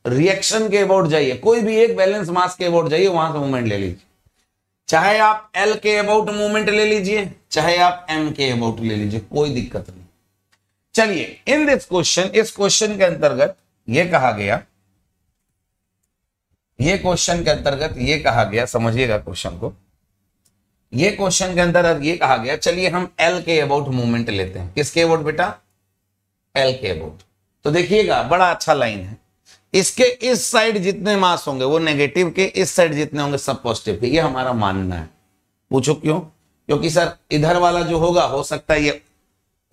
रिएक्शन के अबाउट जाइए कोई भी एक बैलेंस मास के अबाउट जाइए वहां से मूवमेंट ले लीजिए चाहे आप एल के अबाउट मूवमेंट ले लीजिए चाहे आप एम के अबाउट ले लीजिए कोई दिक्कत नहीं चलिए इन दिस क्वेश्चन इस क्वेश्चन के अंतर्गत यह कहा गया ये क्वेश्चन के अंतर्गत ये कहा गया समझिएगा क्वेश्चन को ये क्वेश्चन के अंदर ये कहा गया चलिए हम एल के अबाउट मूवमेंट लेते हैं किसके अबाउट बेटा एल के अबाउट तो देखिएगा बड़ा अच्छा लाइन है इसके इस साइड जितने मास होंगे वो नेगेटिव के इस साइड जितने होंगे सब पॉजिटिव के ये हमारा मानना है पूछो क्यों क्योंकि सर इधर वाला जो होगा हो सकता है ये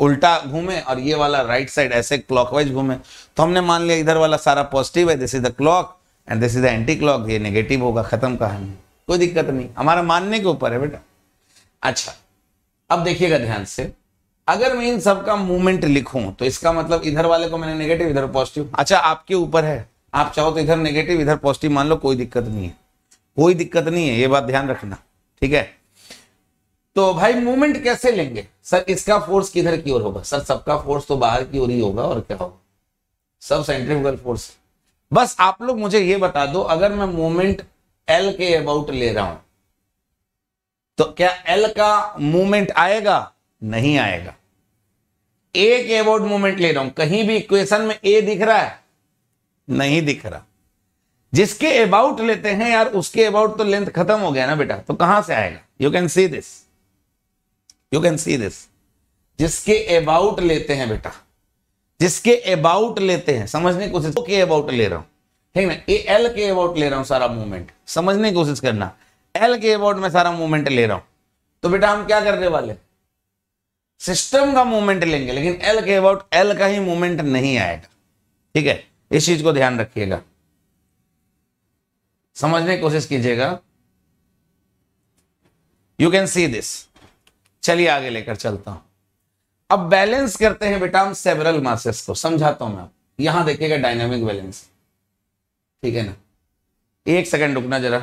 उल्टा घूमे और ये वाला राइट साइड ऐसे क्लॉकवाइज घूमे तो हमने मान लिया इधर वाला सारा पॉजिटिव है this is the clock and this is anti clock ये नेगेटिव होगा खत्म कहानी कोई दिक्कत नहीं हमारा मानने के ऊपर है बेटा अच्छा अब देखिएगा ध्यान से अगर मैं इन सबका मूवमेंट लिखूं तो इसका मतलब इधर वाले को मैंने नेगेटिव इधर पॉजिटिव अच्छा आपके ऊपर है आप चाहो तो इधर नेगेटिव इधर पॉजिटिव मान लो कोई दिक्कत नहीं है कोई दिक्कत नहीं है ये बात ध्यान रखना ठीक है तो भाई मूवमेंट कैसे लेंगे सर इसका फोर्स किधर की ओर होगा सर सबका फोर्स तो बाहर की ओर ही होगा और क्या होगा सब सेंट्रिफुगल फोर्स है बस आप लोग मुझे ये बता दो अगर मैं मोमेंट एल के अबाउट ले रहा हूं तो क्या एल का मूवमेंट आएगा नहीं आएगा ए के अबाउट मूवमेंट ले रहा हूं कहीं भी इक्वेशन में ए दिख रहा है नहीं दिख रहा जिसके अबाउट लेते हैं यार उसके अबाउट तो लेंथ खत्म हो गया ना बेटा तो कहां से आएगा you can see this you can see this जिसके अबाउट लेते हैं बेटा जिसके अबाउट लेते हैं समझने की कोशिश के अबाउट ले रहा हूं ठीक ना ए एल के अबाउट ले रहा हूं सारा मूवमेंट समझने की कोशिश करना एल के अबाउट में सारा मूवमेंट ले रहा हूं तो बेटा हम क्या करने वाले सिस्टम का मूवमेंट लेंगे लेकिन एल के अबाउट एल का ही मूवमेंट नहीं आएगा ठीक है इस चीज को ध्यान रखिएगा समझने की कोशिश कीजिएगा यू कैन सी दिस चलिए आगे लेकर चलता हूं अब बैलेंस करते हैं बेटा हम सेवरल मासेस को समझाता हूं मैं यहां देखिएगा डायनामिक बैलेंस ठीक है ना एक सेकंड रुकना जरा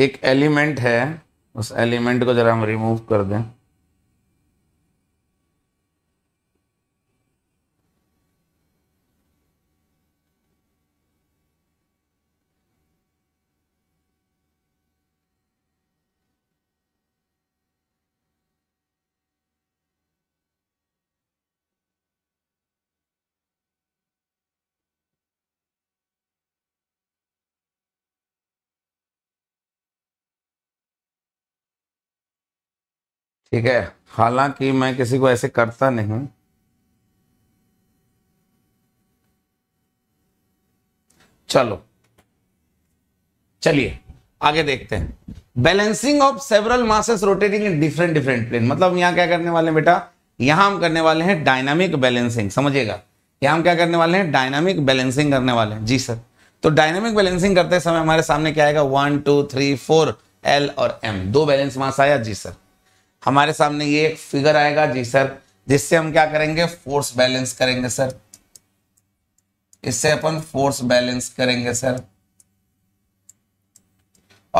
एक एलिमेंट है उस एलिमेंट को जरा हम रिमूव कर दें ठीक है हालांकि मैं किसी को ऐसे करता नहीं चलो चलिए आगे देखते हैं balancing of several masses rotating in different different plane मतलब यहां क्या करने वाले बेटा यहां हम करने वाले हैं डायनामिक बैलेंसिंग समझिएगा यहां हम क्या करने वाले हैं डायनामिक बैलेंसिंग करने वाले हैं जी सर तो डायनामिक बैलेंसिंग करते समय हमारे सामने क्या आएगा one two three four L और एम दो बैलेंस मास आया जी सर हमारे सामने ये एक फिगर आएगा जी सर जिससे हम क्या करेंगे फोर्स बैलेंस करेंगे सर इससे अपन फोर्स बैलेंस करेंगे सर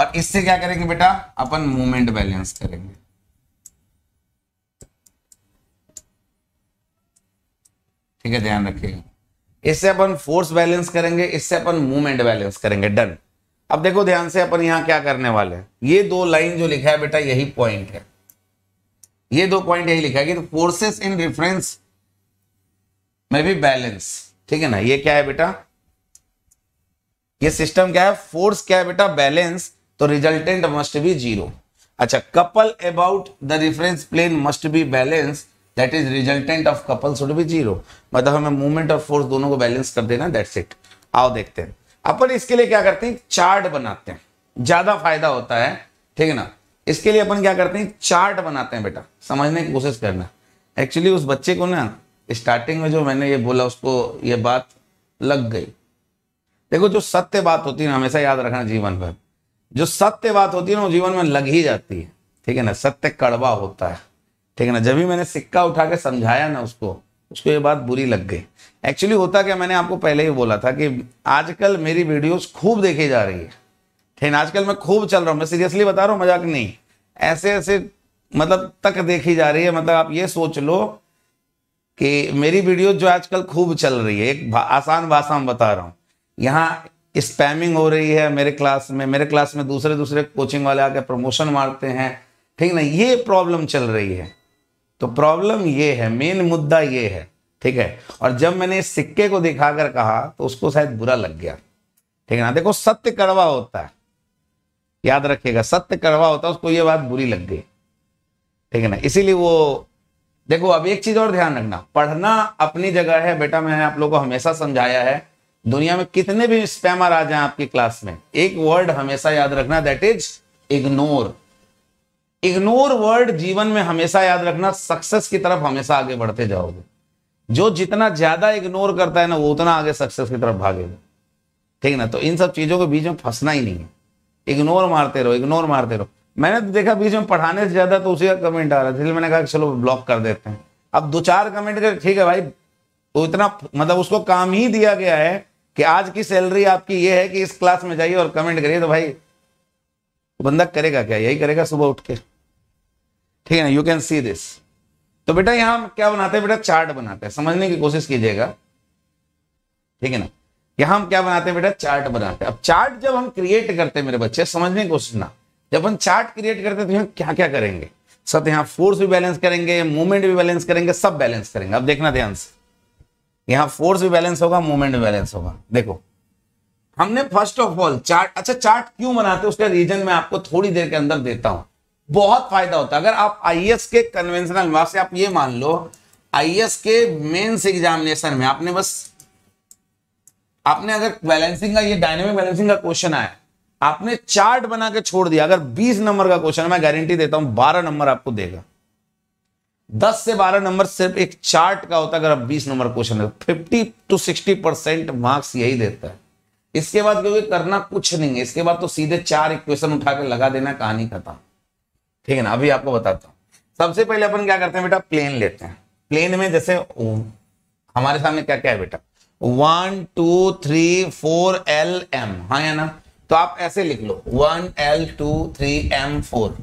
और इससे क्या करेंगे बेटा अपन मूवमेंट बैलेंस करेंगे ठीक है ध्यान रखिएगा इससे अपन फोर्स बैलेंस करेंगे इससे अपन मूवमेंट बैलेंस करेंगे डन अब देखो ध्यान से अपन यहां क्या करने वाले हैं ये दो लाइन जो लिखा है बेटा यही पॉइंट है ये दो पॉइंट यही लिखा है कि तो फोर्सेस इन रेफरेंस में भी बैलेंस ठीक है ना ये क्या है बेटा ये सिस्टम क्या है फोर्स क्या है बेटा बैलेंस तो रिजल्टेंट मस्ट बी जीरो अच्छा couple about the reference plane must be balance that is resultant of couple should be zero मतलब हमें मूवमेंट ऑफ फोर्स दोनों को बैलेंस कर देना दैट्स इट आओ देखते हैं अपन इसके लिए क्या करते हैं चार्ट बनाते हैं ज्यादा फायदा होता है ठीक है ना इसके लिए अपन क्या करते हैं चार्ट बनाते हैं बेटा समझने की कोशिश करना एक्चुअली उस बच्चे को ना स्टार्टिंग में जो मैंने ये बोला उसको ये बात लग गई देखो जो सत्य बात होती है ना हमेशा याद रखना जीवन भर जो सत्य बात होती है ना वो जीवन में लग ही जाती है ठीक है ना सत्य कड़वा होता है ठीक है ना जब भी मैंने सिक्का उठा के समझाया ना उसको उसको ये बात बुरी लग गई एक्चुअली होता क्या मैंने आपको पहले ही बोला था कि आजकल मेरी वीडियोस खूब देखी जा रही है ठेन आजकल मैं खूब चल रहा हूँ मैं सीरियसली बता रहा हूँ मजाक नहीं ऐसे ऐसे मतलब तक देखी जा रही है मतलब आप ये सोच लो कि मेरी वीडियो जो आजकल खूब चल रही है एक भा, आसान भाषा में बता रहा हूँ यहाँ स्पैमिंग हो रही है मेरे क्लास में मेरे क्लास में दूसरे दूसरे कोचिंग वाले आके प्रमोशन मारते हैं ठीक ना ये प्रॉब्लम चल रही है तो प्रॉब्लम ये है मेन मुद्दा ये है ठीक है और जब मैंने इस सिक्के को दिखाकर कहा तो उसको शायद बुरा लग गया ठीक है ना देखो सत्य कड़वा होता है याद रखिएगा सत्य कड़वा होता है उसको ये बात बुरी लग गई ठीक है ना इसीलिए वो देखो अब एक चीज और ध्यान रखना पढ़ना अपनी जगह है बेटा मैंने आप लोगों को हमेशा समझाया है दुनिया में कितने भी स्पैमर आ जाए आपकी क्लास में एक वर्ड हमेशा याद रखना that is ignore ignore word जीवन में हमेशा याद रखना सक्सेस की तरफ हमेशा आगे बढ़ते जाओगे जो जितना ज्यादा इग्नोर करता है ना वो उतना आगे सक्सेस की तरफ भागेगा ठीक ना तो इन सब चीजों के बीच में फंसना ही नहीं है इग्नोर मारते रहो इग्नोर मारते रहो मैंने तो देखा बीच में पढ़ाने से ज्यादा तो उसी का कमेंट आ रहा था मैंने कहा चलो ब्लॉक कर देते हैं अब दो चार कमेंट कर ठीक है भाई तो इतना मतलब उसको काम ही दिया गया है कि आज की सैलरी आपकी ये है कि इस क्लास में जाइए और कमेंट करिए तो भाई बंदा करेगा क्या यही करेगा सुबह उठ के ठीक है ना यू कैन सी दिस तो बेटा यहाँ क्या बनाते हैं बेटा चार्ट बनाते हैं समझने की कोशिश कीजिएगा ठीक है ना यहां हम क्या बनाते हैं बेटा चार्ट बनाते हैं अब चार्ट जब हम क्रिएट करते हैं मेरे बच्चे समझने की कोशिश ना जब हम चार्ट क्रिएट करते हैं तो यहाँ क्या क्या करेंगे सब यहाँ फोर्स भी बैलेंस करेंगे मूवमेंट भी बैलेंस करेंगे सब बैलेंस करेंगे अब देखना ध्यान से यहाँ फोर्स भी बैलेंस होगा मूवमेंट भी बैलेंस होगा देखो हमने फर्स्ट ऑफ ऑल चार्ट अच्छा चार्ट क्यों बनाते हैं उसका रीजन मैं आपको थोड़ी देर के अंदर देता हूं बहुत फायदा होता है अगर आप आईएएस के कन्वेंशनल से आप ये मान लो आईएएस के मेंस एग्जामिनेशन में आपने बस आपने अगर बैलेंसिंग का ये डायनेमिक बैलेंसिंग का क्वेश्चन आया आपने चार्ट बना के छोड़ दिया अगर 20 नंबर का क्वेश्चन मैं गारंटी देता हूं 12 नंबर आपको देगा 10 से 12 नंबर सिर्फ एक चार्ट का होता है अगर आप 20 number question fifty two sixty percent marks यही देता है इसके बाद क्योंकि करना कुछ नहीं है इसके बाद तो सीधे चार इक्वेशन उठा के लगा देना कहानी खत्म ठीक है ना अभी आपको बताता हूँ सबसे पहले अपन क्या करते हैं बेटा प्लेन लेते हैं प्लेन में जैसे हमारे सामने क्या क्या है बेटा one two three four L M हाँ या ना तो आप ऐसे लिख लो one L two three M four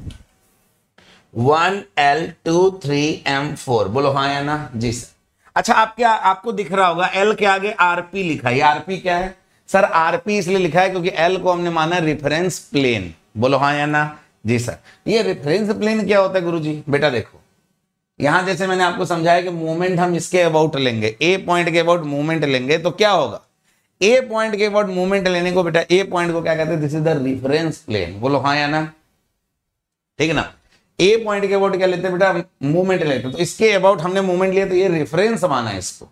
one L two three M four बोलो हाँ या ना जी सर अच्छा आप क्या आपको दिख रहा होगा एल के आगे आरपी लिखा है आरपी क्या है सर आरपी इसलिए लिखा है क्योंकि एल को हमने माना रेफरेंस प्लेन बोलो हाँ या ना जी सर ये रेफरेंस प्लेन क्या होता है गुरुजी बेटा देखो यहां जैसे मैंने आपको समझाया कि मूवमेंट हम इसके अबाउट लेंगे ए पॉइंट के अबाउट मूवमेंट लेंगे तो क्या होगा ए पॉइंट के अबाउट मूवमेंट लेने को बेटा ए पॉइंट को क्या कहते हैं this is the reference plane बोलो हाँ या ना ठीक है ना ए पॉइंट के अबाउट क्या लेते हैं बेटा मूवमेंट लेते हैं तो इसके अबाउट हमने मूवमेंट लिया तो ये रेफरेंस माना है इसको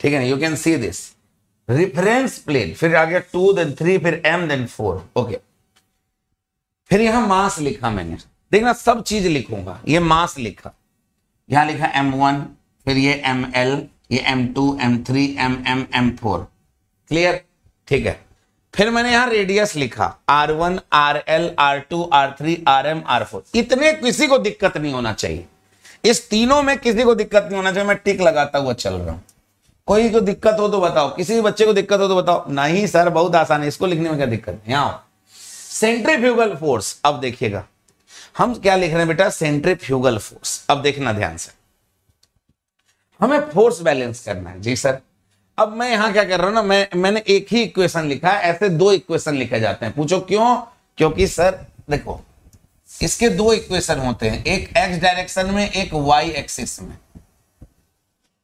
ठीक है ना you can see this reference plane फिर आ गया टू देन थ्री फिर एम देन फोर ओके फिर यहां मास लिखा मैंने देखना सब चीज लिखूंगा ये मास लिखा यहाँ लिखा एम वन फिर ये एम एल ये M two M three M M M four clear ठीक है फिर मैंने यहाँ रेडियस लिखा R one R L R two R three R M R four इतने किसी को दिक्कत नहीं होना चाहिए इस तीनों में किसी को दिक्कत नहीं होना चाहिए मैं टिक लगाता हुआ चल रहा हूं कोई को दिक्कत हो तो बताओ किसी बच्चे को दिक्कत हो तो बताओ नहीं सर बहुत आसान है इसको लिखने में क्या दिक्कत है यहां सेंट्रीफ्यूगल फोर्स अब देखिएगा हम क्या लिख रहे हैं बेटा सेंट्रीफ्यूगल फोर्स अब देखना ध्यान से हमें फोर्स बैलेंस करना है जी सर अब मैं यहां क्या कर रहा हूं ना मैं मैंने एक ही इक्वेशन लिखा ऐसे दो इक्वेशन लिखे जाते हैं पूछो क्यों क्योंकि सर देखो इसके दो इक्वेशन होते हैं एक एक्स डायरेक्शन में एक वाई एक्सिस में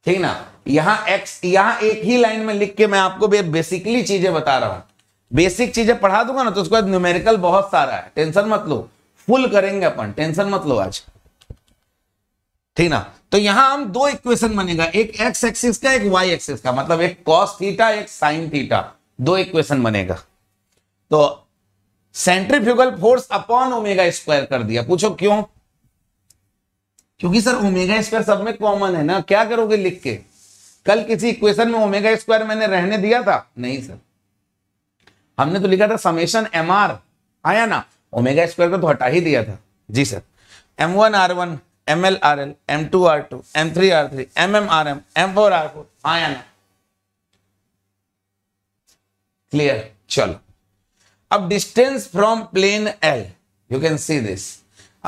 ठीक ना यहां एक्स यहां एक ही लाइन में लिख के मैं आपको बेसिकली चीजें बता रहा हूं बेसिक चीजें पढ़ा दूंगा ना तो उसके बाद न्यूमेरिकल बहुत सारा है टेंशन मत लो पुल करेंगे अपन टेंशन मत लो आज ठीक ना तो यहां हम दो इक्वेशन बनेगा एक एक्स एक्सिस का एक वाई एक्सिस का मतलब एक कॉस थीटा एक साइन थीटा दो इक्वेशन बनेगा तो centrifugal force upon omega square कर दिया पूछो क्यों क्योंकि सर ओमेगा स्क्वायर सब में कॉमन है ना क्या करोगे लिख के कल किसी इक्वेशन में ओमेगा स्क्वायर मैंने रहने दिया था नहीं सर हमने तो लिखा था समेशन एमआर आया ना ओमेगा स्क्वायर को तो हटा ही दिया था जी sir M one R one M L R L M two R two M three R three M M R M M four R four हाँ या ना क्लियर चलो अब distance from plane L you can see this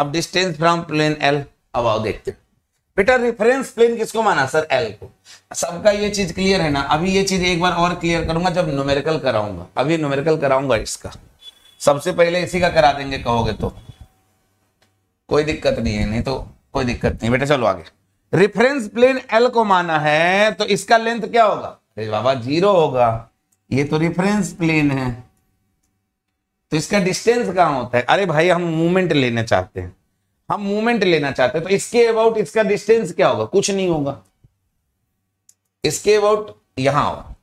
अब distance from plane L अब आओ देखते हैं बेटा रेफरेंस प्लेन किसको माना सर एल को सबका ये चीज क्लियर है ना अभी ये चीज एक बार और क्लियर करूंगा जब न्यूमेरिकल कराऊंगा अभी न्यूमेरिकल कराऊंगा इसका सबसे पहले इसी का करा देंगे कहोगे तो कोई दिक्कत नहीं है नहीं तो कोई दिक्कत नहीं बेटा चलो आगे रिफरेंस प्लेन एल को माना है तो इसका लेंथ क्या होगा अरे बाबा जीरो होगा ये तो रिफरेंस प्लेन है तो इसका डिस्टेंस कहां होता है अरे भाई हम मूवमेंट लेना चाहते हैं हम मूवमेंट लेना चाहते हैं तो इसके अबाउट इसका डिस्टेंस क्या होगा कुछ नहीं होगा इसके अबाउट यहां होगा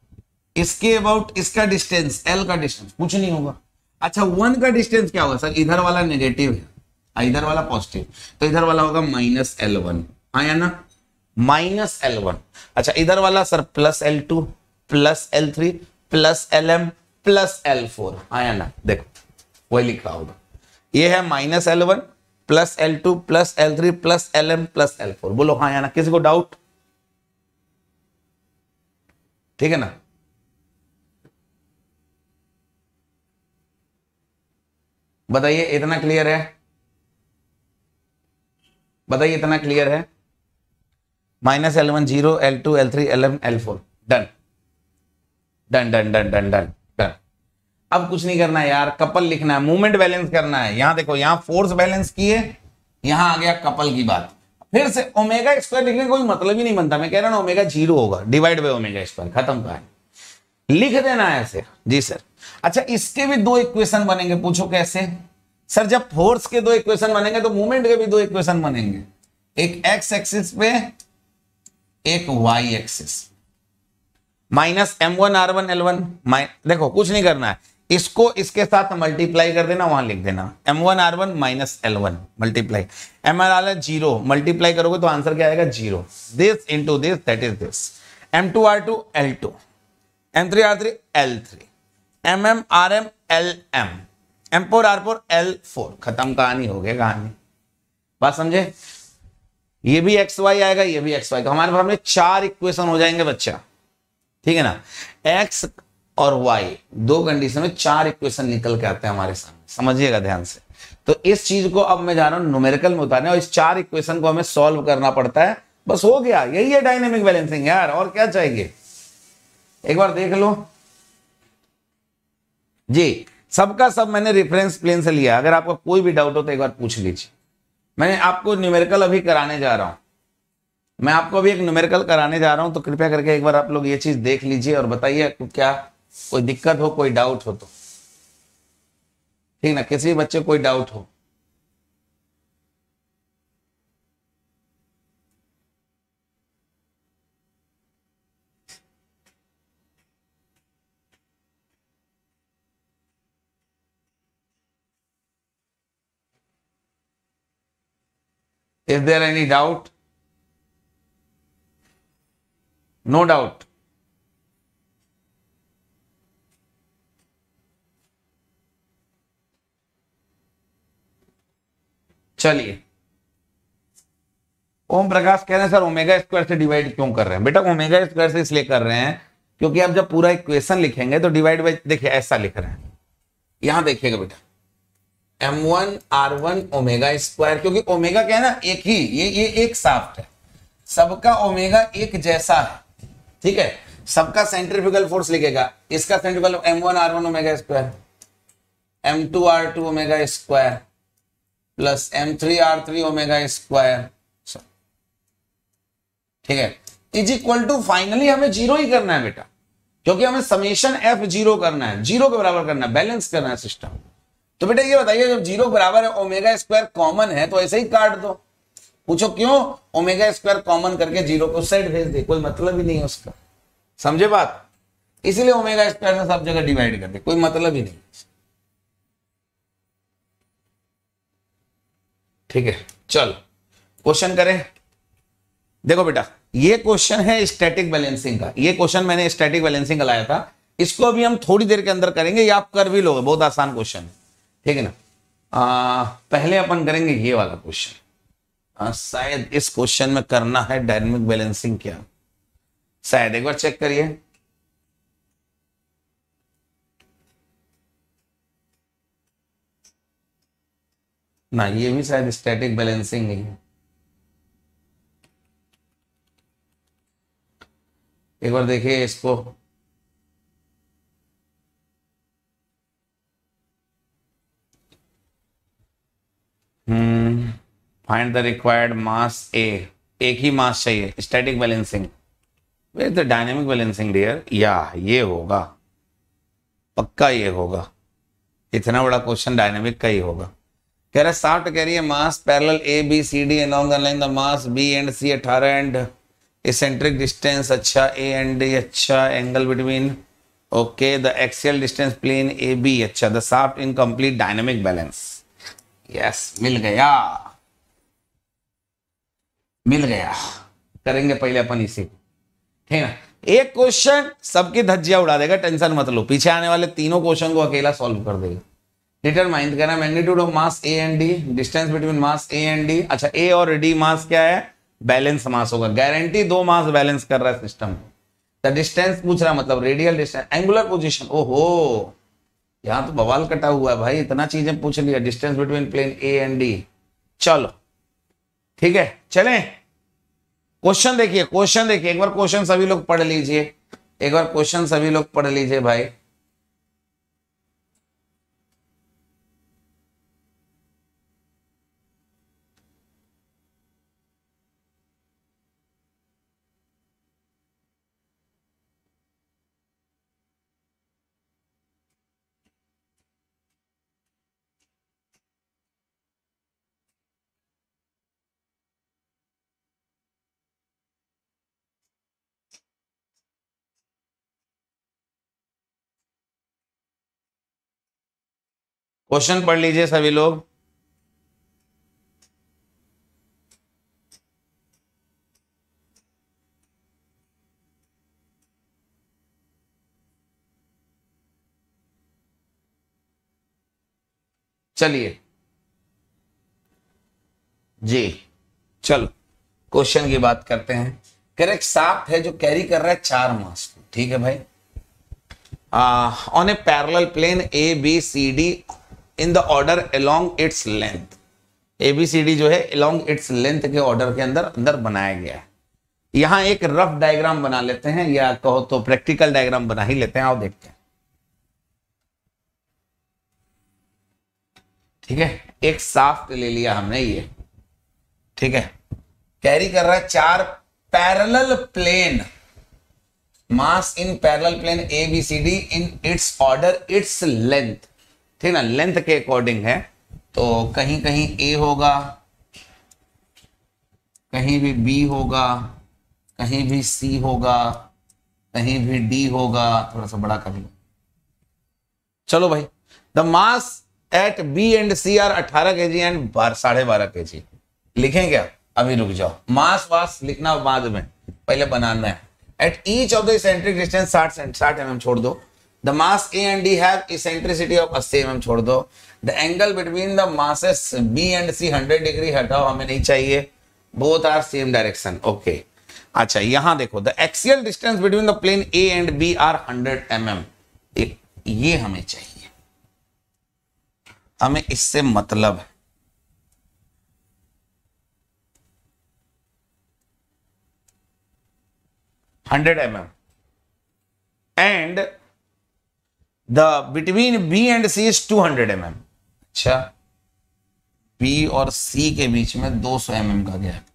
इसके अबाउट इसका डिस्टेंस एल का डिस्टेंस कुछ नहीं होगा अच्छा वन का डिस्टेंस क्या होगा सर इधर वाला नेगेटिव है हाँ, इधर वाला पॉजिटिव तो इधर वाला होगा माइनस एल वन आया ना माइनस एल वन अच्छा इधर वाला sir plus L two plus L three plus L M plus L four आया ना देखो वही लिखा होगा ये है minus L one plus L two plus L three plus L M plus L four बोलो हाँ या ना किसी को डाउट ठीक है ना बताइए इतना क्लियर है बताइए इतना क्लियर है minus L one zero L two L three L M L four done done done done done done done अब कुछ नहीं करना है यार कपल लिखना है मूवमेंट बैलेंस करना है यहां देखो यहां फोर्स बैलेंस किए यहां आ गया कपल की बात फिर से ओमेगा स्क्वायर लिखने का कोई मतलब ही नहीं बनता मैं कह रहा हूं ओमेगा जीरो होगा डिवाइड बाय ओमेगा स्क्वायर खत्म का है लिख देना है ऐसे जी सर अच्छा इसके भी दो इक्वेशन बनेंगे पूछो कैसे सर जब फोर्स के दो इक्वेशन बनेंगे तो मूवमेंट के भी दो इक्वेशन बनेंगे एक एक्स एक्सिस पे एक Y axis minus M one R one L one देखो कुछ नहीं करना है इसको इसके साथ मल्टीप्लाई कर देना वहां लिख देना M one R one minus L one multiply M R R zero multiply करोगे तो आंसर क्या आएगा zero this into this that is this M two R two L two M three R three L three M M R M L M M four R four L four खत्म कहानी हो गया कहानी बात समझे ये भी x Y आएगा ये भी एक्स वाई का हमारे सामने चार इक्वेशन हो जाएंगे बच्चा ठीक है ना एक्स और वाई दो कंडीशन में चार इक्वेशन निकल के आते हैं हमारे सामने समझिएगा ध्यान से तो इस चीज को अब मैं जा रहा हूं न्यूमेरिकल में उतारने और इस चार इक्वेशन को हमें सॉल्व करना पड़ता है बस हो गया यही है डायनेमिक बैलेंसिंग यार और क्या चाहिए एक बार देख लो जी सबका सब मैंने रेफरेंस प्लेन से लिया अगर आपका कोई भी डाउट हो तो एक बार पूछ लीजिए मैं आपको न्यूमेरिकल अभी कराने जा रहा हूं मैं आपको अभी एक न्यूमेरिकल कराने जा रहा हूं तो कृपया करके एक बार आप लोग ये चीज देख लीजिए और बताइए आपको क्या कोई दिक्कत हो कोई डाउट हो तो ठीक ना किसी बच्चे कोई डाउट हो Is there any doubt? No doubt. चलिए ओम प्रकाश कह रहे हैं सर ओमेगा स्क्वायर से डिवाइड क्यों कर रहे हैं बेटा ओमेगा स्क्वायर से इसलिए कर रहे हैं क्योंकि आप जब पूरा इक्वेशन लिखेंगे तो डिवाइड बाई देखिए ऐसा लिख रहे हैं यहां देखिएगा बेटा M one R one omega square क्योंकि ओमेगा क्या है ना एक ही ये ये एक साफ्ट है सबका ओमेगा एक जैसा है ठीक है सबका सेंट्रिफिकल फोर्स लिखेगा इसका centrifugal M one R one omega square M two R two omega square plus M three R three omega square ठीक है इज इक्वल टू फाइनली हमें जीरो ही करना है बेटा क्योंकि हमें समेशन एफ जीरो करना है जीरो के बराबर करना है बैलेंस करना है सिस्टम तो बेटा ये बताइए जब जीरो बराबर है ओमेगा स्क्वायर कॉमन है तो ऐसे ही काट दो पूछो क्यों ओमेगा स्क्वायर कॉमन करके जीरो को सेट भेज दे कोई मतलब ही नहीं है उसका समझे बात इसीलिए ओमेगा स्क्वायर से सब जगह डिवाइड कर दे कोई मतलब ही नहीं ठीक है चलो क्वेश्चन करें देखो बेटा ये क्वेश्चन है स्टैटिक बैलेंसिंग का ये क्वेश्चन मैंने स्टैटिक बैलेंसिंग का लाया था इसको अभी हम थोड़ी देर के अंदर करेंगे या आप कर भी लोगे बहुत आसान क्वेश्चन है ठीक है ना आ, पहले अपन करेंगे ये वाला क्वेश्चन शायद इस क्वेश्चन में करना है डायनेमिक बैलेंसिंग क्या शायद एक बार चेक करिए ना ये भी शायद स्टैटिक बैलेंसिंग ही है एक बार देखिए इसको find the required mass A एक ही मास चाहिए static balancing where the dynamic balancing dear या ये होगा पक्का ये होगा इतना बड़ा क्वेश्चन डायनेमिक का ही होगा कह रहा साफ्ट कह रही है mass parallel A B C D along the line the mass B and C अठारह एंड एसेंट्रिक डिस्टेंस अच्छा ए एंड डी अच्छा angle between okay the axial distance plane A B अच्छा the shaft incomplete dynamic balance yes मिल गया मिल गया करेंगे पहले अपन इसी को ठीक ना एक क्वेश्चन सबकी धज्जिया उड़ा देगा टेंशन मत लो पीछे आने वाले तीनों क्वेश्चन को अकेला सॉल्व कर देगा डिटरमाइन करना magnitude of mass A and D distance between mass A and D अच्छा ए और डी मास क्या है बैलेंस मास होगा गारंटी दो मास बैलेंस कर रहा है सिस्टम द डिस्टेंस पूछ रहा मतलब रेडियल डिस्टेंस एंगुलर पोजिशन ओहो यहाँ तो बवाल कटा हुआ है भाई इतना चीजें पूछ लिया distance between plane A and D चलो ठीक है चलें क्वेश्चन देखिए क्वेश्चन देखिए एक बार क्वेश्चन सभी लोग पढ़ लीजिए एक बार क्वेश्चन सभी लोग पढ़ लीजिए भाई क्वेश्चन पढ़ लीजिए सभी लोग चलिए जी चलो क्वेश्चन की बात करते हैं करेक्ट साफ है जो कैरी कर रहा है चार मास को ठीक है भाई on a parallel plane A B C D in the order along its length ABCD जो है अलोंग इट्स लेंथ के ऑर्डर के अंदर अंदर बनाया गया है यहां एक रफ डायग्राम बना लेते हैं या कहो तो प्रैक्टिकल डायग्राम बना ही लेते हैं आओ देखते हैं ठीक है एक साफ्ट ले लिया हमने ये ठीक है कैरी कर रहा है चार parallel plane mass in parallel plane A B C D in its order its length ठीक ना लेंथ के अकॉर्डिंग है तो कहीं कहीं ए होगा कहीं भी बी होगा कहीं भी सी होगा कहीं भी डी होगा थोड़ा सा बड़ा कर लो चलो भाई the mass at B and C are अठारह के जी एंड साढ़े बारह के जी लिखें क्या अभी रुक जाओ मास वास लिखना बाद में पहले बनाना है at each of the centric distance साठ साठ एम mm छोड़ दो The mass A and D have eccentricity of 80 mm छोड़ दो the angle between the masses B and C hundred degree हटाओ हमें नहीं चाहिए both are same direction okay अच्छा यहां देखो the axial distance between the plane A and B are hundred M M ये हमें चाहिए हमें इससे मतलब है hundred M M and the between B and C is 200 hundred mm. अच्छा बी और सी के बीच में 200 सौ mm का गैप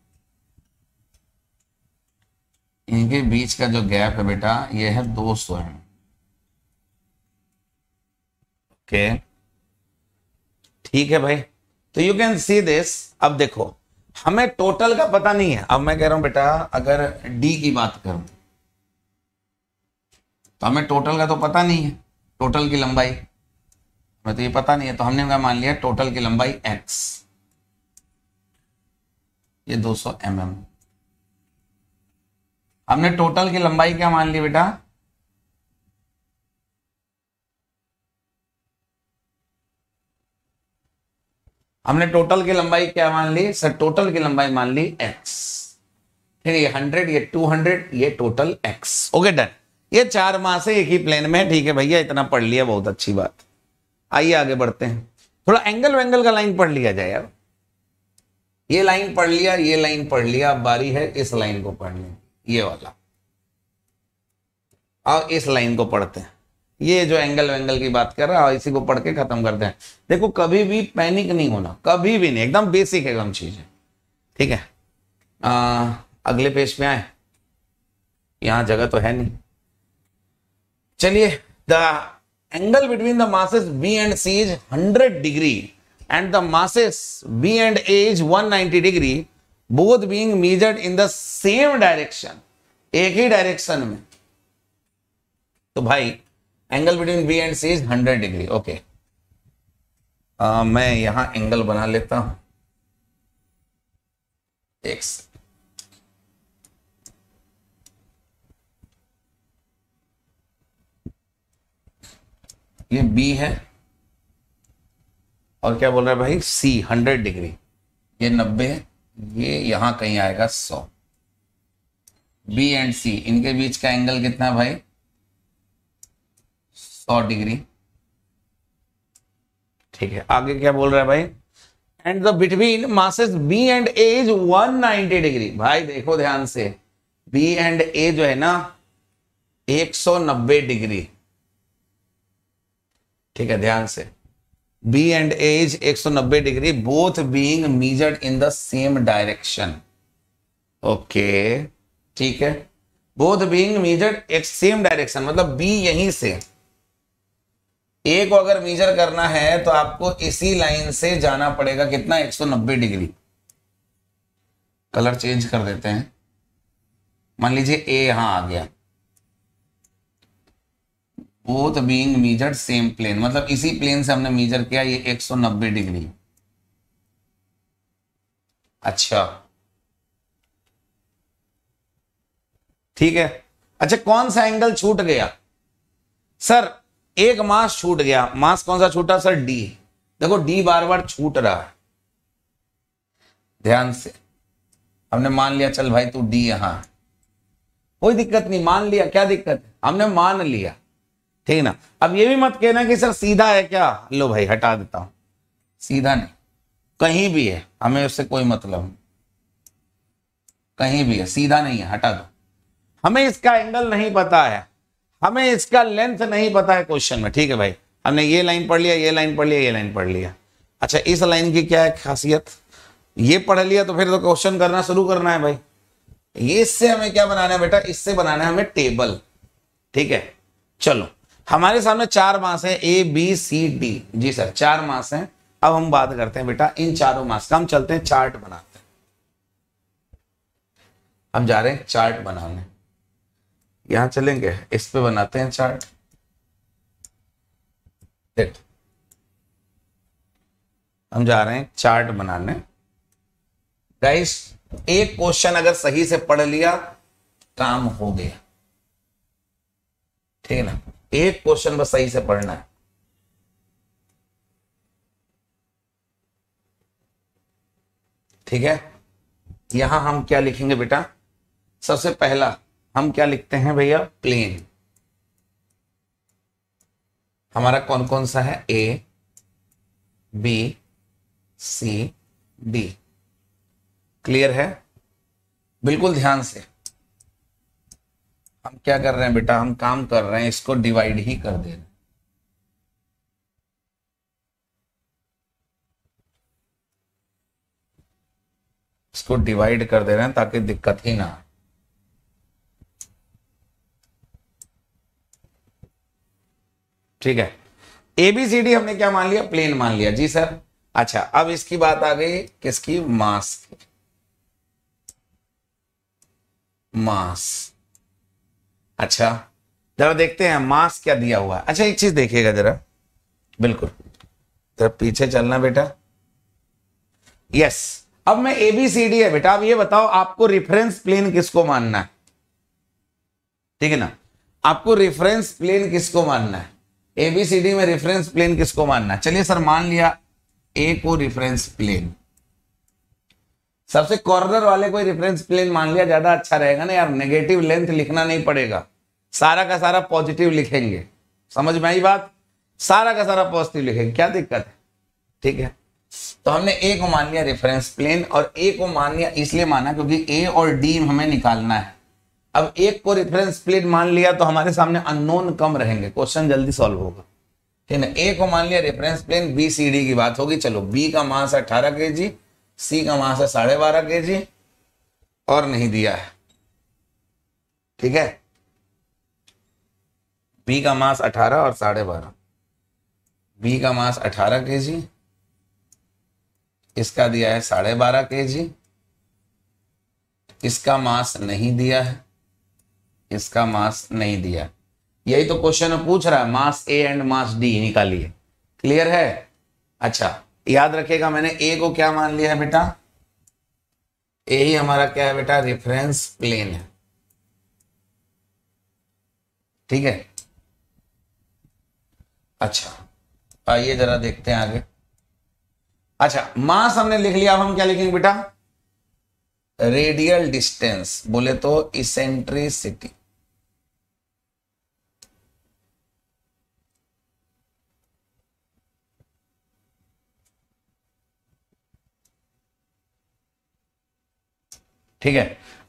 इनके बीच का जो गैप है बेटा ये है 200 सौ एम ओके ठीक है भाई तो यू कैन सी दिस अब देखो हमें टोटल का पता नहीं है अब मैं कह रहा हूं बेटा अगर डी की बात करूं तो हमें टोटल का तो पता नहीं है टोटल की लंबाई हमें तो ये पता नहीं है तो हमने क्या मान लिया टोटल की लंबाई एक्स ये 200 सौ mm. हमने टोटल की लंबाई क्या मान ली बेटा हमने टोटल की लंबाई क्या मान ली सर टोटल की लंबाई मान ली एक्स है ये हंड्रेड ये टू हंड्रेड ये टोटल एक्स ओके डन ये चार माह से एक ही प्लेन में है ठीक है भैया इतना पढ़ लिया बहुत अच्छी बात आइए आगे बढ़ते हैं थोड़ा एंगल वेंगल का लाइन पढ़ लिया जाए यार ये लाइन पढ़ लिया ये लाइन पढ़ लिया अब बारी है इस लाइन को पढ़ने ये वाला और इस लाइन को पढ़ते हैं ये जो एंगल वेंगल की बात कर रहा है इसी को पढ़ के खत्म करते हैं देखो कभी भी पैनिक नहीं होना कभी भी नहीं एकदम बेसिक एकदम चीज है ठीक है आ, अगले पेज पे आए यहां जगह तो है नहीं चलिए the angle between the masses B and C is 100 degree and the masses B and A one 190 degree both being measured in the same direction एक ही डायरेक्शन में तो भाई angle between B and C is 100 degree okay मैं यहां angle बना लेता हूं एक्स ये बी है और क्या बोल रहे भाई सी हंड्रेड डिग्री ये नब्बे ये यहां कहीं आएगा सौ बी एंड सी इनके बीच का एंगल कितना है भाई सौ डिग्री ठीक है आगे क्या बोल रहा है भाई and the between masses B and A is 190 degree भाई देखो ध्यान से बी एंड ए जो है ना 190 डिग्री ठीक है ध्यान से B and A is 190 degree both being measured in the same direction okay ठीक है बोथ बीइंग मीजर्ड एक सेम डायरेक्शन मतलब बी यहीं से ए को अगर मीजर करना है तो आपको इसी लाइन से जाना पड़ेगा कितना 190 डिग्री कलर चेंज कर देते हैं मान लीजिए ए यहां आ गया both being measured same plane मतलब इसी प्लेन से हमने मीजर किया ये 190 डिग्री अच्छा ठीक है अच्छा कौन सा एंगल छूट गया सर एक मास छूट गया मास कौन सा छूटा सर डी देखो डी बार बार छूट रहा है ध्यान से हमने मान लिया चल भाई तू डी यहां कोई दिक्कत नहीं मान लिया क्या दिक्कत हमने मान लिया ठीक है ना अब ये भी मत कहना कि सर सीधा है क्या लो भाई हटा देता हूं सीधा नहीं कहीं भी है हमें उससे कोई मतलब कहीं भी है सीधा नहीं है हटा दो हमें इसका एंगल नहीं पता है हमें इसका लेंथ नहीं पता है क्वेश्चन में ठीक है भाई हमने ये लाइन पढ़ लिया ये लाइन पढ़ लिया ये लाइन पढ़ लिया अच्छा इस लाइन की क्या है खासियत ये पढ़ लिया तो फिर तो क्वेश्चन करना शुरू करना है भाई ये इससे हमें क्या बनाना है बेटा इससे बनाना है हमें टेबल ठीक है चलो हमारे सामने चार मास है ए बी सी डी जी सर चार मास है अब हम बात करते हैं बेटा इन चारों मास का हम चलते हैं चार्ट बनाते हैं हम जा रहे हैं चार्ट बनाने यहां चलेंगे इस पे बनाते हैं चार्ट देख हम जा रहे हैं चार्ट बनाने गाइस एक क्वेश्चन अगर सही से पढ़ लिया काम हो गया ठीक है ना एक क्वेश्चन बस सही से पढ़ना है ठीक है यहां हम क्या लिखेंगे बेटा सबसे पहला हम क्या लिखते हैं भैया प्लेन हमारा कौन कौन सा है A B C D clear है बिल्कुल ध्यान से हम क्या कर रहे हैं बेटा हम काम कर रहे हैं इसको डिवाइड ही कर दे रहे हैं इसको डिवाइड कर दे रहे हैं ताकि दिक्कत ही ना ठीक है एबीसीडी हमने क्या मान लिया प्लेन मान लिया जी सर अच्छा अब इसकी बात आ गई किसकी मास की मास अच्छा जरा देखते हैं मास्क क्या दिया हुआ है अच्छा एक चीज देखिएगा जरा बिल्कुल जरा पीछे चलना बेटा यस अब मैं एबीसीडी है बेटा अब ये बताओ आपको रेफरेंस प्लेन किसको मानना है ठीक है ना आपको रेफरेंस प्लेन किसको मानना है एबीसीडी में रेफरेंस प्लेन किसको मानना है चलिए सर मान लिया ए को रेफरेंस प्लेन सबसे कॉर्नर वाले को रेफरेंस प्लेन मान लिया ज्यादा अच्छा रहेगा ना यार नेगेटिव लेंथ लिखना नहीं पड़ेगा सारा का सारा पॉजिटिव लिखेंगे समझ में आई बात सारा का सारा पॉजिटिव लिखेंगे क्या दिक्कत है ठीक है तो हमने ए को मान लिया रेफरेंस प्लेन और ए को मान लिया इसलिए माना क्योंकि ए और डी हमें निकालना है अब एक को रेफरेंस प्लेन मान लिया तो हमारे सामने अननोन कम रहेंगे क्वेश्चन जल्दी सॉल्व होगा ठीक है ए को मान लिया reference plane B C D की बात होगी चलो बी का मास अठारह के जी सी का मास है साढ़े बारह के जी और नहीं दिया है ठीक है बी का मास अठारह और साढ़े बारह बी का मास अठारह के जी इसका दिया है साढ़े बारह के जी इसका मास नहीं दिया है इसका मास नहीं दिया यही तो क्वेश्चन पूछ रहा है mass A and mass D निकालिए क्लियर है अच्छा याद रखेगा मैंने ए को क्या मान लिया है बेटा ए ही हमारा क्या है बेटा रेफरेंस प्लेन है ठीक है अच्छा आइए जरा देखते हैं आगे अच्छा मास हमने लिख लिया अब हम क्या लिखेंगे बेटा रेडियल डिस्टेंस बोले तो इसेंट्रिसिटी ठीक है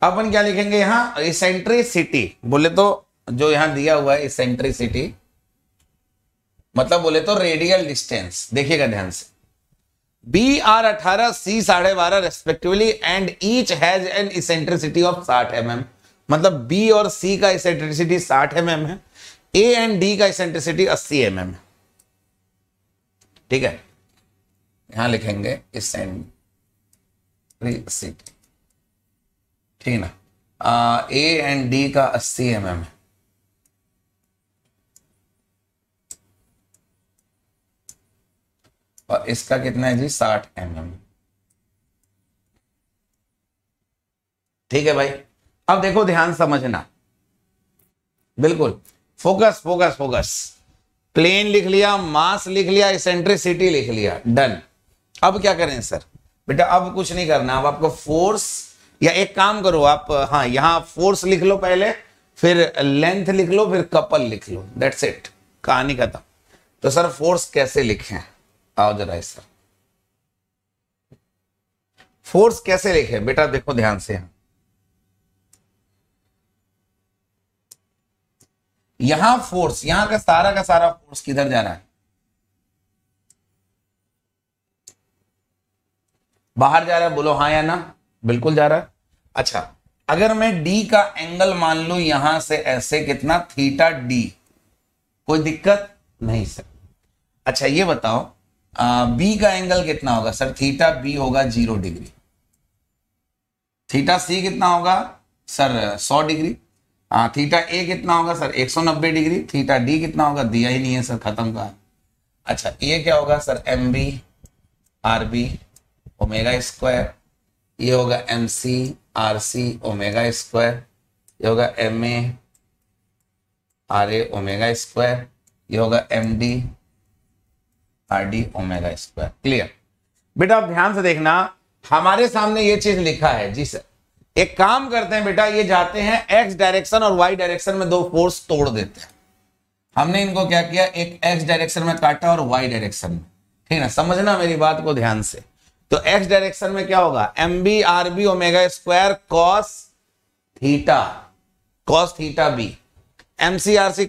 अपन क्या लिखेंगे यहां इसेंट्रिसिटी बोले तो जो यहां दिया हुआ है इसेंट्रिसिटी मतलब बोले तो रेडियल डिस्टेंस देखिएगा ध्यान से बी आर अठारह सी साढ़े बारह respectively and each has an eccentricity of साठ एम mm। एम मतलब बी और सी का इसेंट्रिसिटी साठ एम mm एम है ए एंड डी का इसेंट्रिसिटी अस्सी एम mm एम है ठीक है यहां लिखेंगे इसेंट्रिसिटी ठीक है ना ए एंड डी का अस्सी एम एम है और इसका कितना है जी साठ एम एम ठीक है भाई अब देखो ध्यान समझना बिल्कुल फोकस फोकस फोकस प्लेन लिख लिया मास लिख लिया इसेंट्रिसिटी लिख लिया डन अब क्या करें सर बेटा अब कुछ नहीं करना अब आपको फोर्स या एक काम करो आप हाँ यहाँ फोर्स लिख लो पहले फिर लेंथ लिख लो फिर कपल लिख लो दैट्स इट कहानी खत्म तो सर फोर्स कैसे लिखें आओ जरा सर फोर्स कैसे लिखे बेटा देखो ध्यान से यहां यहां फोर्स यहां का सारा का सारा फोर्स किधर जाना है बाहर जा रहा है बोलो हाँ या ना बिल्कुल जा रहा है अच्छा अगर मैं डी का एंगल मान लू यहां से ऐसे कितना थीटा डी कोई दिक्कत नहीं सर अच्छा ये बताओ आ, बी का एंगल कितना होगा सर थीटा बी होगा जीरो डिग्री थीटा सी कितना होगा सर सौ डिग्री आ, थीटा ए कितना होगा सर एक सौ नब्बे डिग्री थीटा डी कितना होगा दिया ही नहीं है सर खत्म का अच्छा ये क्या होगा sir M B R B omega square ये होगा M C R C omega square ये होगा M A R A omega square ये होगा M D R D omega square clear बेटा आप ध्यान से देखना हमारे सामने ये चीज लिखा है जी सर एक काम करते हैं बेटा ये जाते हैं एक्स डायरेक्शन और वाई डायरेक्शन में दो फोर्स तोड़ देते हैं हमने इनको क्या किया एक एक्स डायरेक्शन में काटा और वाई डायरेक्शन में ठीक ना समझना मेरी बात को ध्यान से तो एक्स डायरेक्शन में क्या होगा M B R B omega square cos theta cos theta B M C R C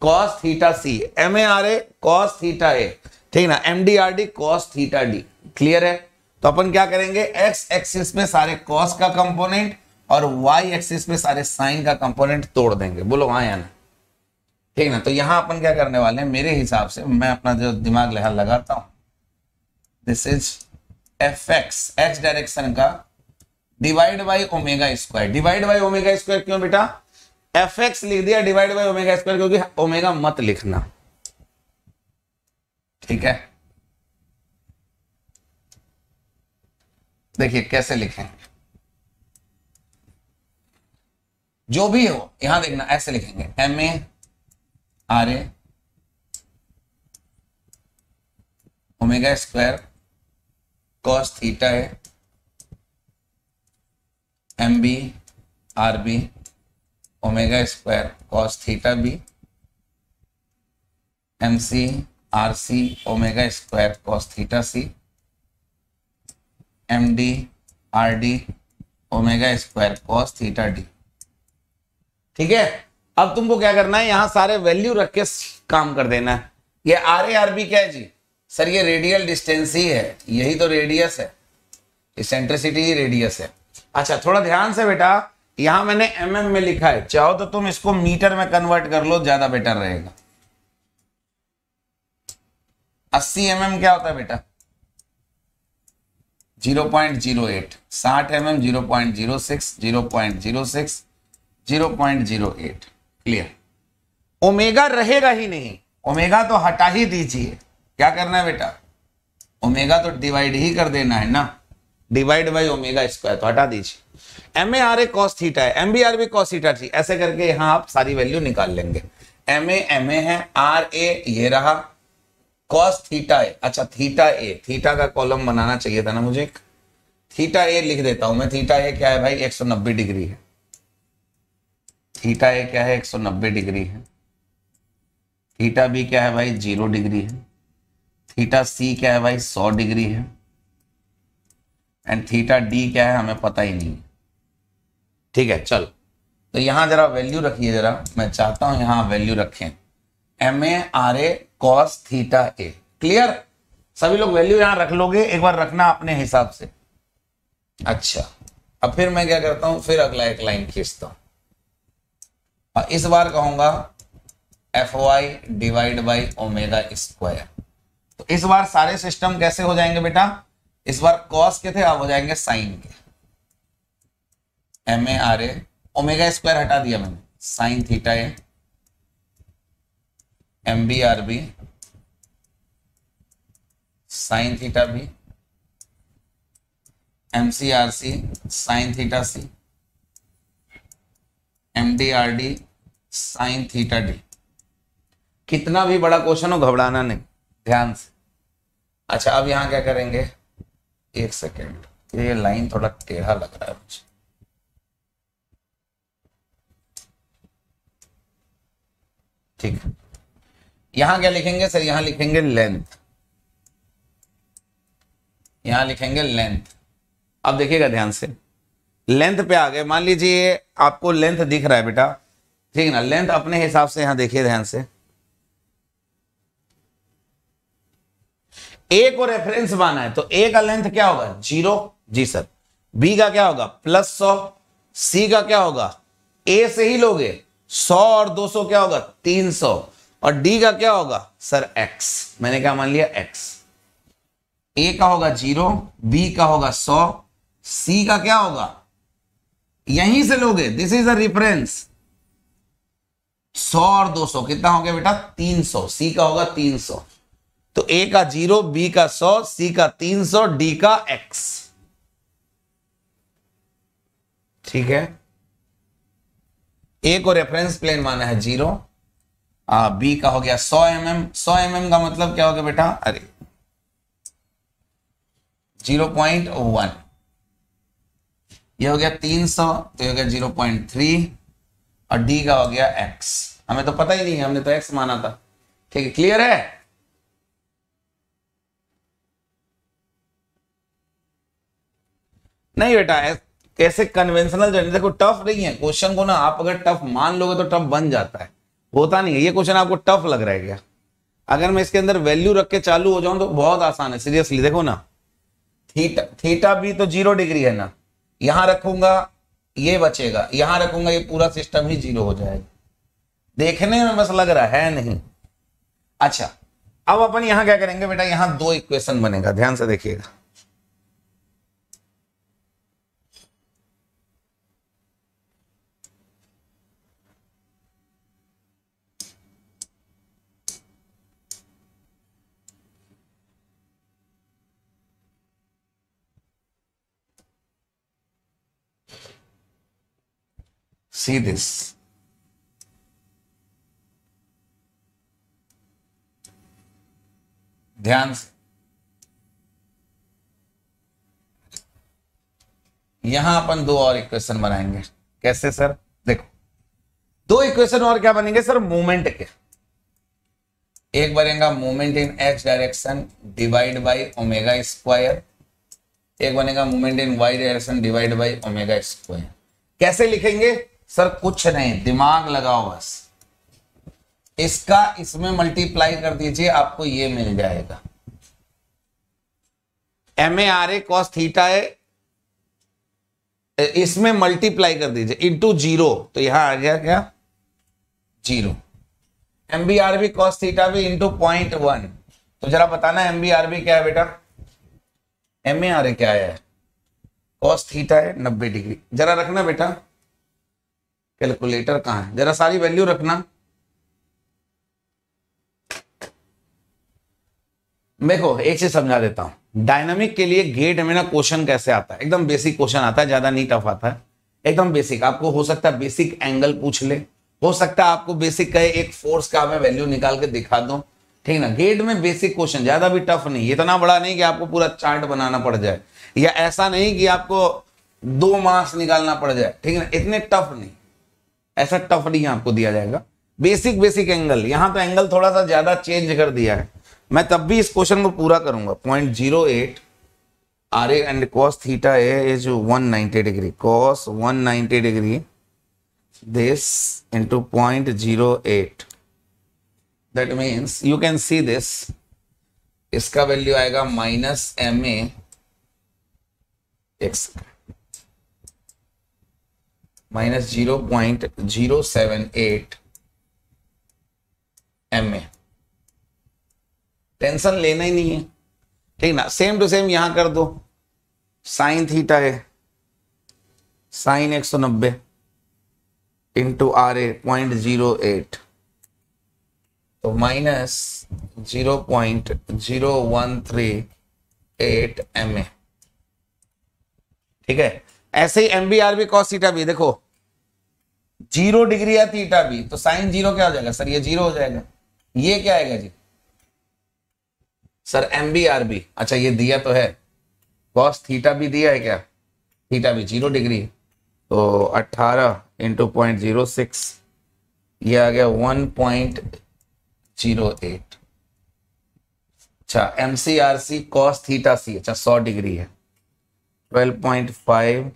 cos theta C M A R A cos theta A ठीक ना M D R D cos theta D clear है तो अपन क्या करेंगे x axis में सारे cos का component और वाई एक्सिस में सारे साइन का कंपोनेंट तोड़ देंगे बोलो वहां या ना ठीक ना तो यहां अपन क्या करने वाले हैं मेरे हिसाब से मैं अपना जो दिमाग लहर लगाता हूं this is F X X direction का divide by omega square divide by omega square क्यों बेटा एफ एक्स लिख दिया डिवाइड बाई ओमेगा स्क्वायर क्योंकि ओमेगा मत लिखना ठीक है देखिए कैसे लिखें जो भी हो यहां देखना ऐसे लिखेंगे M A R A omega square cos theta है M B R B omega square cos theta B M C R C omega square cos theta C M D R D omega square cos theta D ठीक है अब तुमको क्या करना है यहां सारे वैल्यू रख के काम कर देना है ये आर ए आर बी क्या है जी सर ये रेडियल डिस्टेंस ही है यही तो रेडियस है सेंट्रिसिटी ही रेडियस है अच्छा थोड़ा ध्यान से बेटा यहां मैंने एम mm में लिखा है चाहो तो तुम इसको मीटर में कन्वर्ट कर लो ज्यादा बेटर रहेगा 80 एम mm क्या होता है बेटा 0.08 साठ M M zero point zero six zero point zero six zero point zero eight clear omega रहेगा ही नहीं ओमेगा तो हटा ही दीजिए क्या करना है बेटा ओमेगा तो डिवाइड ही कर देना है ना डिवाइड बाई ओमेगा स्क्वायर तो हटा दीजिए M A R A cos theta है एम बी आर भी कॉस थीटा थी ऐसे करके यहाँ आप सारी वैल्यू निकाल लेंगे एम ए एम ए है आर ए ये रहा कॉस थीटा ए अच्छा थीटा ए थीटा का कॉलम बनाना चाहिए था ना मुझे थीटा ए लिख देता हूं मैं थीटा ए क्या है भाई 190 डिग्री है थीटा ए क्या है 190 डिग्री है थीटा बी क्या है भाई जीरो डिग्री है थीटा सी क्या है भाई सौ डिग्री है एंड थीटा डी क्या है हमें पता ही नहीं ठीक है चलो तो यहां जरा वैल्यू रखिए जरा मैं चाहता हूं यहां वैल्यू रखें M A R A cos theta A clear सभी लोग वैल्यू यहां रख लोगे एक बार रखना अपने हिसाब से अच्छा अब फिर मैं क्या करता हूँ फिर अगला एक लाइन खींचता हूं इस बार कहूंगा F Y divide by omega square तो इस बार सारे सिस्टम कैसे हो जाएंगे बेटा इस बार कॉस के थे अब हो जाएंगे साइन के M A R A omega square हटा दिया मैंने sine theta A M B R B sine theta B M C R C sine theta C M D R D sine theta D कितना भी बड़ा question हो घबराना नहीं ध्यान से अच्छा अब यहाँ क्या करेंगे एक सेकेंड ये लाइन थोड़ा टेढ़ा लग रहा है मुझे ठीक यहां क्या लिखेंगे सर यहां लिखेंगे लेंथ यहां लिखेंगे लेंथ अब देखिएगा ध्यान से लेंथ पे आ गए मान लीजिए आपको लेंथ दिख रहा है बेटा ठीक ना लेंथ अपने हिसाब से यहां देखिए ध्यान से ए को रेफरेंस माना है तो ए का लेंथ क्या होगा जीरो जी सर बी का क्या होगा प्लस सौ सी का क्या होगा ए से ही लोगे सौ और दो सौ क्या होगा तीन सौ और डी का क्या होगा सर एक्स मैंने क्या मान लिया एक्स ए का होगा जीरो बी का होगा सौ सी का क्या होगा यहीं से लोगे दिस इज अ रिफरेंस सौ और दो सौ कितना हो गया बेटा तीन सौ सी का होगा तीन सौ तो ए का जीरो बी का सौ सी का तीन सौ डी का एक्स ठीक है ए को रेफरेंस प्लेन माना है जीरो आ, बी का हो गया सौ एम एम सौ एम एम का मतलब क्या हो गया बेटा अरे जीरो पॉइंट वन यह हो गया तीन सौ तो यह हो गया जीरो पॉइंट थ्री और डी का हो गया एक्स हमें तो पता ही नहीं है हमने तो एक्स माना था ठीक है क्लियर है नहीं बेटा कैसे कन्वेंशनल जर्नी देखो टफ नहीं है क्वेश्चन को ना आप अगर टफ मान लोगे तो टफ बन जाता है होता नहीं है ये क्वेश्चन आपको टफ लग रहा है क्या अगर मैं इसके अंदर वैल्यू रख के चालू हो जाऊं तो बहुत आसान है सीरियसली देखो ना थीटा थीटा भी तो जीरो डिग्री है ना यहां रखूंगा ये बचेगा यहां रखूंगा ये पूरा सिस्टम ही जीरो हो जाएगा देखने में बस लग रहा है नहीं अच्छा अब अपन यहां क्या करेंगे बेटा यहां दो इक्वेशन बनेगा ध्यान से देखिएगा see this. ध्यान से यहां अपन दो और इक्वेशन बनाएंगे कैसे सर देखो दो इक्वेशन और क्या बनेंगे सर मूवमेंट के एक बनेगा movement in X direction divide by omega square एक बनेगा movement in Y direction divide by omega square कैसे लिखेंगे सर कुछ नहीं दिमाग लगाओ बस इसका इसमें मल्टीप्लाई कर दीजिए आपको ये मिल जाएगा M A R A cos theta A इसमें मल्टीप्लाई कर दीजिए इंटू जीरो तो यहां आ गया क्या zero M B R B cos theta भी इंटू पॉइंट वन तो जरा बताना एम बी आर बी क्या है बेटा एम ए आर ए क्या है कॉस थीटा है नब्बे डिग्री जरा रखना बेटा कैलकुलेटर कहाँ है जरा सारी वैल्यू रखना देखो एक चीज समझा देता हूं डायनामिक के लिए गेट में ना क्वेश्चन कैसे आता है एकदम बेसिक क्वेश्चन आता है ज्यादा नहीं टफ आता है एकदम बेसिक आपको हो सकता है बेसिक एंगल पूछ ले हो सकता है आपको बेसिक कहे एक फोर्स का मैं वैल्यू निकाल के दिखा दूं ठीक ना गेट में बेसिक क्वेश्चन ज्यादा भी टफ नहीं इतना बड़ा नहीं कि आपको पूरा चार्ट बनाना पड़ जाए या ऐसा नहीं कि आपको दो मार्क्स निकालना पड़ जाए ठीक ना इतने टफ नहीं ऐसा टफ नहीं आपको दिया जाएगा बेसिक बेसिक एंगल यहां तो एंगल थोड़ा सा ज्यादा चेंज कर दिया है मैं तब भी इस क्वेश्चन को पूरा करूंगा point zero eight R and cos theta A is ninety degree cos ninety degree point zero eight that means you can see this इसका वैल्यू आएगा minus M X minus zero point zero seven eight M A tension लेना ही नहीं है ठीक ना same to same यहां कर दो साइन थीटा है साइन एक सौ नब्बे into R A point zero eight तो minus zero point zero one three eight M A ठीक है ऐसे ही एम बी आर भी कॉस थीटा भी देखो जीरो डिग्री है थीटा भी तो साइन जीरो क्या हो जाएगा सर ये जीरो हो जाएगा ये क्या आएगा जी sir M B R B अच्छा ये दिया तो है कॉस थीटा भी दिया है क्या थीटा भी जीरो डिग्री तो अट्ठारह इंटू पॉइंट जीरो सिक्स ये आ गया वन पॉइंट जीरो एट अच्छा M C R C cos theta C अच्छा सौ डिग्री है ट्वेल्व पॉइंट फाइव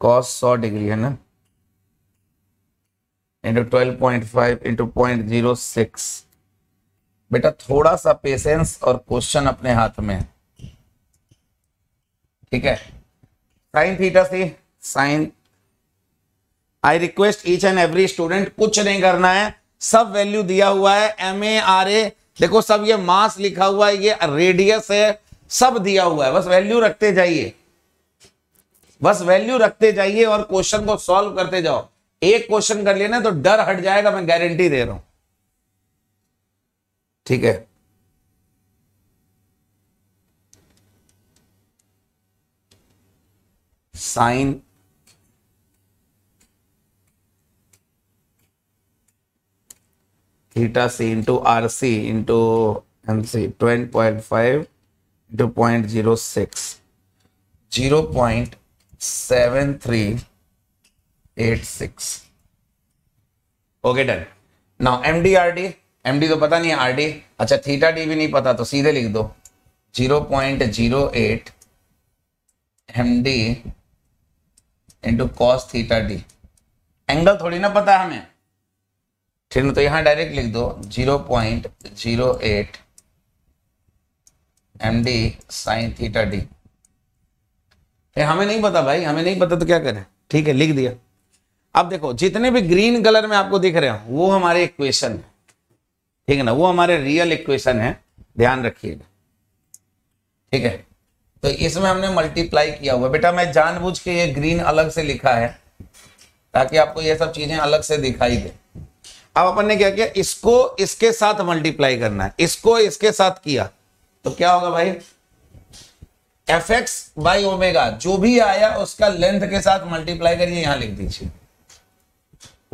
कॉस सौ डिग्री है ना into twelve point five into point zero six बेटा थोड़ा सा पेशेंस और क्वेश्चन अपने हाथ में ठीक है sine theta C sine I request each and every student कुछ नहीं करना है सब वैल्यू दिया हुआ है एम ए आर ए देखो सब ये मास लिखा हुआ है ये रेडियस है सब दिया हुआ है बस वैल्यू रखते जाइए बस वैल्यू रखते जाइए और क्वेश्चन को सॉल्व करते जाओ एक क्वेश्चन कर लेना तो डर हट जाएगा मैं गारंटी दे रहा हूं ठीक है sine theta C into R C into M C twenty point five into point zero six zero point seven three eight six okay done now M D R D M D तो पता नहीं R D अच्छा theta D भी नहीं पता तो सीधे लिख दो zero point zero eight M D into cos theta D angle थोड़ी ना पता है हमें ठीक है तो यहां डायरेक्ट लिख दो zero point zero eight M D sine theta D ए, हमें नहीं पता भाई हमें नहीं पता तो क्या करें ठीक है लिख दिया अब देखो जितने भी ग्रीन कलर में आपको दिख रहे हो वो हमारे इक्वेशन है ठीक है ना वो हमारे रियल इक्वेशन है ध्यान रखिएगा ठीक है तो इसमें हमने मल्टीप्लाई किया हुआ बेटा मैं जानबूझ के ये ग्रीन अलग से लिखा है ताकि आपको ये सब चीजें अलग से दिखाई दे अब अपन ने क्या किया इसको इसके साथ मल्टीप्लाई करना है इसको इसके साथ किया तो क्या होगा भाई एफ एक्स बाई ओमेगा जो भी आया उसका लेंथ के साथ मल्टीप्लाई करिए यहां लिख दीजिए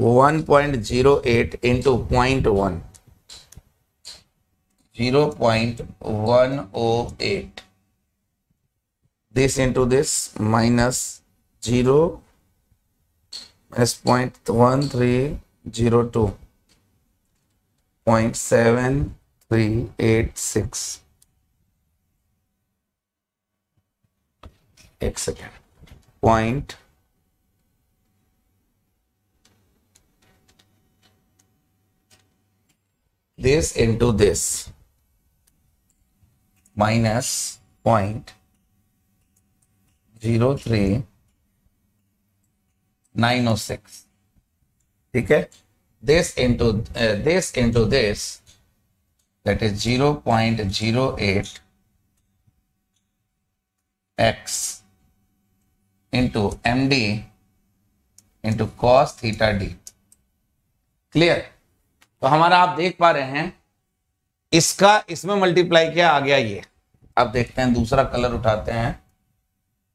1.08 point zero eight into point one zero point one O eight this into this minus zero point one three zero two point seven three eight six x again point this into this minus point zero three nine oh six Okay. this into uh, this into this that is 0.08 x into md into cos theta d clear तो हमारा आप देख पा रहे हैं इसका इसमें multiply किया आ गया ये अब देखते हैं दूसरा कलर उठाते हैं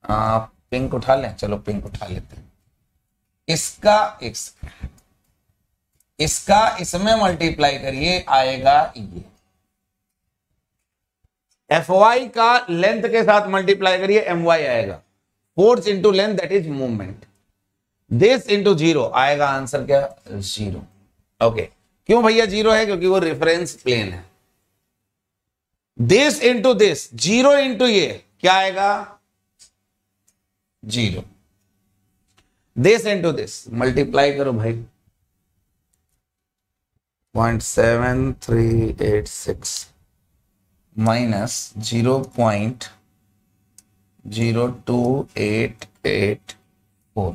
आ, पिंक उठा लें चलो पिंक उठा लेते हैं इसका इस, इसका इसमें मल्टीप्लाई करिए आएगा ये एफ वाई का लेंथ के साथ मल्टीप्लाई करिए एम वाई आएगा force into length that is movement this into zero आएगा आंसर क्या जीरो ओके क्यों भैया जीरो है क्योंकि वो रेफरेंस प्लेन है this into this zero into ये क्या आएगा zero this into this multiply करो भाई point seven three eight six minus zero point zero two eight eight four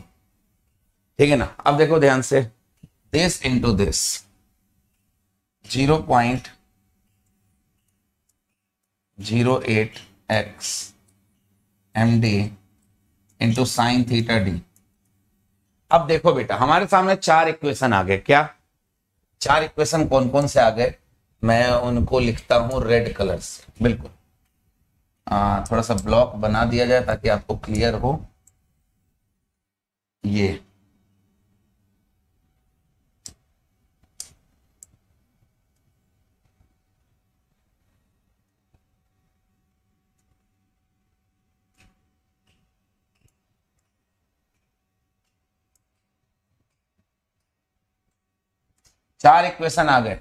ठीक है ना अब देखो ध्यान से this into this zero point zero eight X M D into sine theta D अब देखो बेटा हमारे सामने चार इक्वेशन आ गए क्या चार इक्वेशन कौन कौन से आ गए मैं उनको लिखता हूं रेड कलर से बिल्कुल आ, थोड़ा सा ब्लॉक बना दिया जाए ताकि आपको क्लियर हो ये चार इक्वेशन आ गए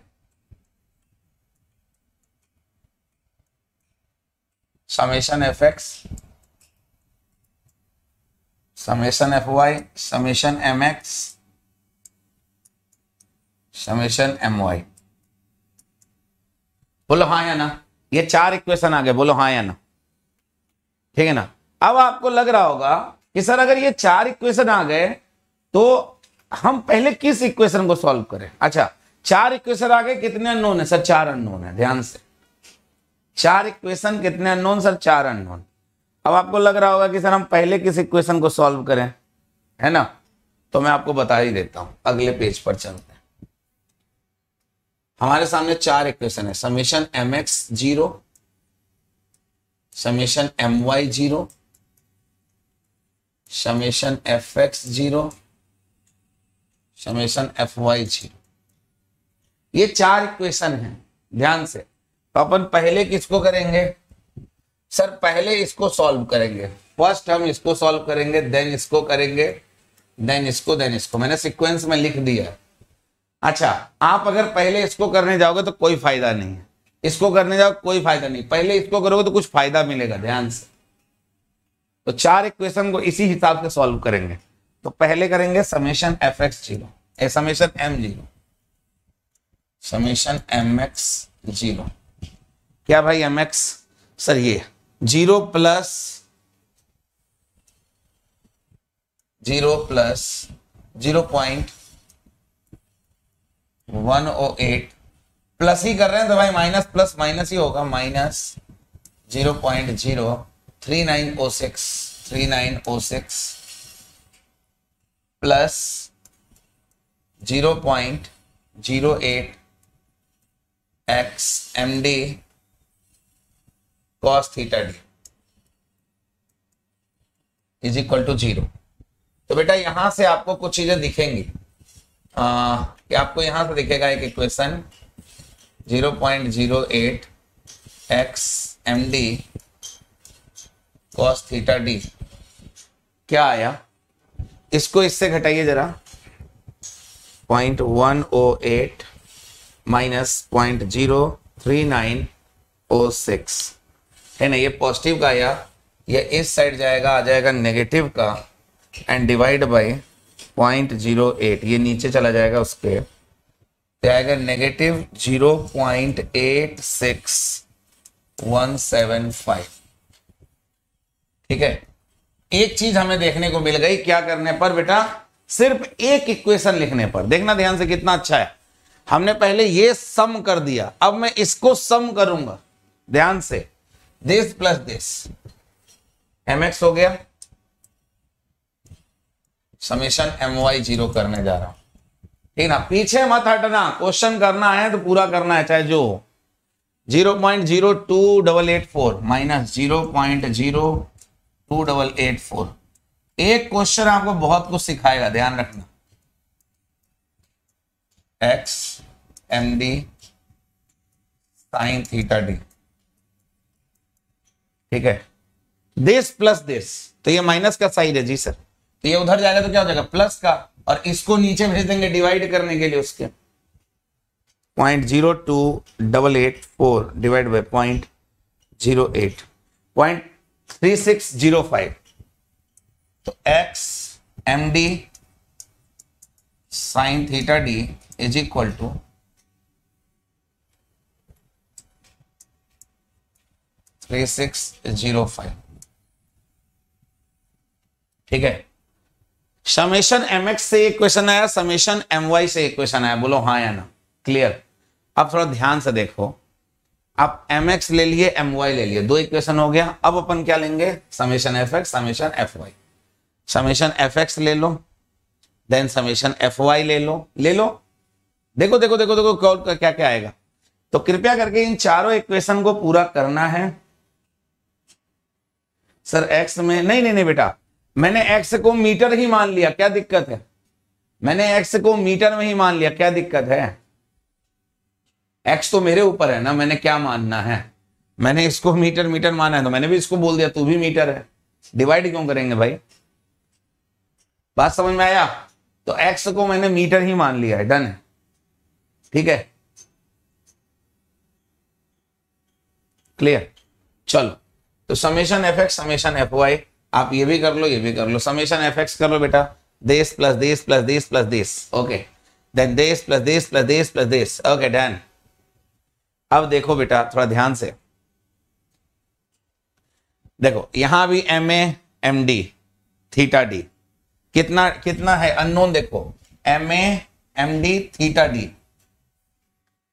summation F X summation F Y summation M X summation M Y बोलो हाँ या ना ये चार इक्वेशन आ गए बोलो हाँ या ना ठीक है ना अब आपको लग रहा होगा कि सर अगर ये चार इक्वेशन आ गए तो हम पहले किस इक्वेशन को सॉल्व करें अच्छा चार इक्वेशन आ गए कितने अननोन है सर चार अननोन है ध्यान से चार इक्वेशन कितने अननोन सर चार अननोन अब आपको लग रहा होगा कि सर हम पहले किस इक्वेशन को सॉल्व करें है ना तो मैं आपको बता ही देता हूं अगले पेज पर चलते हैं हमारे सामने चार इक्वेशन है summation M X zero summation M Y zero summation F X zero summation F Y zero ये चार इक्वेशन है ध्यान से तो अपन पहले किसको करेंगे सर पहले इसको सॉल्व करेंगे फर्स्ट हम इसको सॉल्व करेंगे देन इसको करेंगे देन इसको देन इसको मैंने सिक्वेंस में लिख दिया अच्छा आप अगर पहले इसको करने जाओगे तो कोई फायदा नहीं है इसको करने जाओ कोई फायदा नहीं पहले इसको करोगे तो कुछ फायदा मिलेगा ध्यान से तो चार इक्वेशन को इसी हिसाब से सॉल्व करेंगे तो पहले करेंगे summation F X zero summation M zero summation M X zero क्या भाई एम एक्स सर ये zero plus zero plus zero point one O eight plus ही कर रहे हैं तो भाई माइनस प्लस माइनस ही होगा minus zero point zero three nine O six three nine O six plus zero point zero eight X M D cos theta D is equal to zero तो बेटा यहां से आपको कुछ चीजें दिखेंगी आ, कि आपको यहां से दिखेगा एक equation 0.08 X M D cos theta D क्या आया इसको इससे घटाइए जरा point one O eight minus point zero three nine O six है ना ये पॉजिटिव का आया ये इस साइड जाएगा आ जाएगा नेगेटिव का and divide by point zero eight ये नीचे चला जाएगा उसके आएगा negative zero point eight six one seven five ठीक है एक चीज हमें देखने को मिल गई क्या करने पर बेटा सिर्फ एक इक्वेशन लिखने पर देखना ध्यान से कितना अच्छा है हमने पहले ये सम कर दिया अब मैं इसको सम करूंगा ध्यान से this plus this M X हो गया समेशन एम वाई जीरो करने जा रहा हूं ठीक ना पीछे मत हटना क्वेश्चन करना है तो पूरा करना है चाहे जो zero point zero two double eight four minus zero point zero two double eight four एक क्वेश्चन आपको बहुत कुछ सिखाएगा ध्यान रखना X M D sine theta D ठीक है दिस प्लस दिस तो ये माइनस का साइड है जी सर तो ये उधर जाएगा तो क्या हो जाएगा प्लस का और इसको नीचे भेज देंगे डिवाइड करने के लिए उसके point zero two double eight four divide by point zero eight point three six zero five तो X M D sine theta D is equal to 3605 ठीक है समेशन एम एक्स से एक क्वेश्चन आया समेशन एम वाई से एक question आया बोलो हाँ या ना क्लियर अब थोड़ा ध्यान से देखो आप एम एक्स ले लिए एम वाई ले लिए दो इक्वेशन हो गया अब अपन क्या लेंगे summation F X summation F Y summation F X ले लो देन समेशन एफ वाई ले लो ले लो देखो देखो देखो देखो क्या क्या आएगा तो कृपया करके इन चारों इक्वेशन को पूरा करना है सर एक्स में नहीं नहीं नहीं बेटा मैंने एक्स को मीटर ही मान लिया क्या दिक्कत है मैंने एक्स को मीटर में ही मान लिया क्या दिक्कत है एक्स तो मेरे ऊपर है ना मैंने क्या मानना है मैंने इसको मीटर मीटर माना है तो मैंने भी इसको बोल दिया तू भी मीटर है डिवाइड क्यों करेंगे भाई बात समझ में आया तो एक्स को मैंने मीटर ही मान लिया है डन है ठीक है क्लियर चलो तो summation F X summation F Y आप ये भी कर लो ये भी कर लो समेशन एफ एक्स कर लो बेटा देश प्लस देश प्लस देश प्लस देश ओके देन देश प्लस देश प्लस देश प्लस देश ओके डन अब देखो बेटा थोड़ा ध्यान से देखो यहां भी M A M D theta D कितना कितना है अननोन देखो M A M D theta D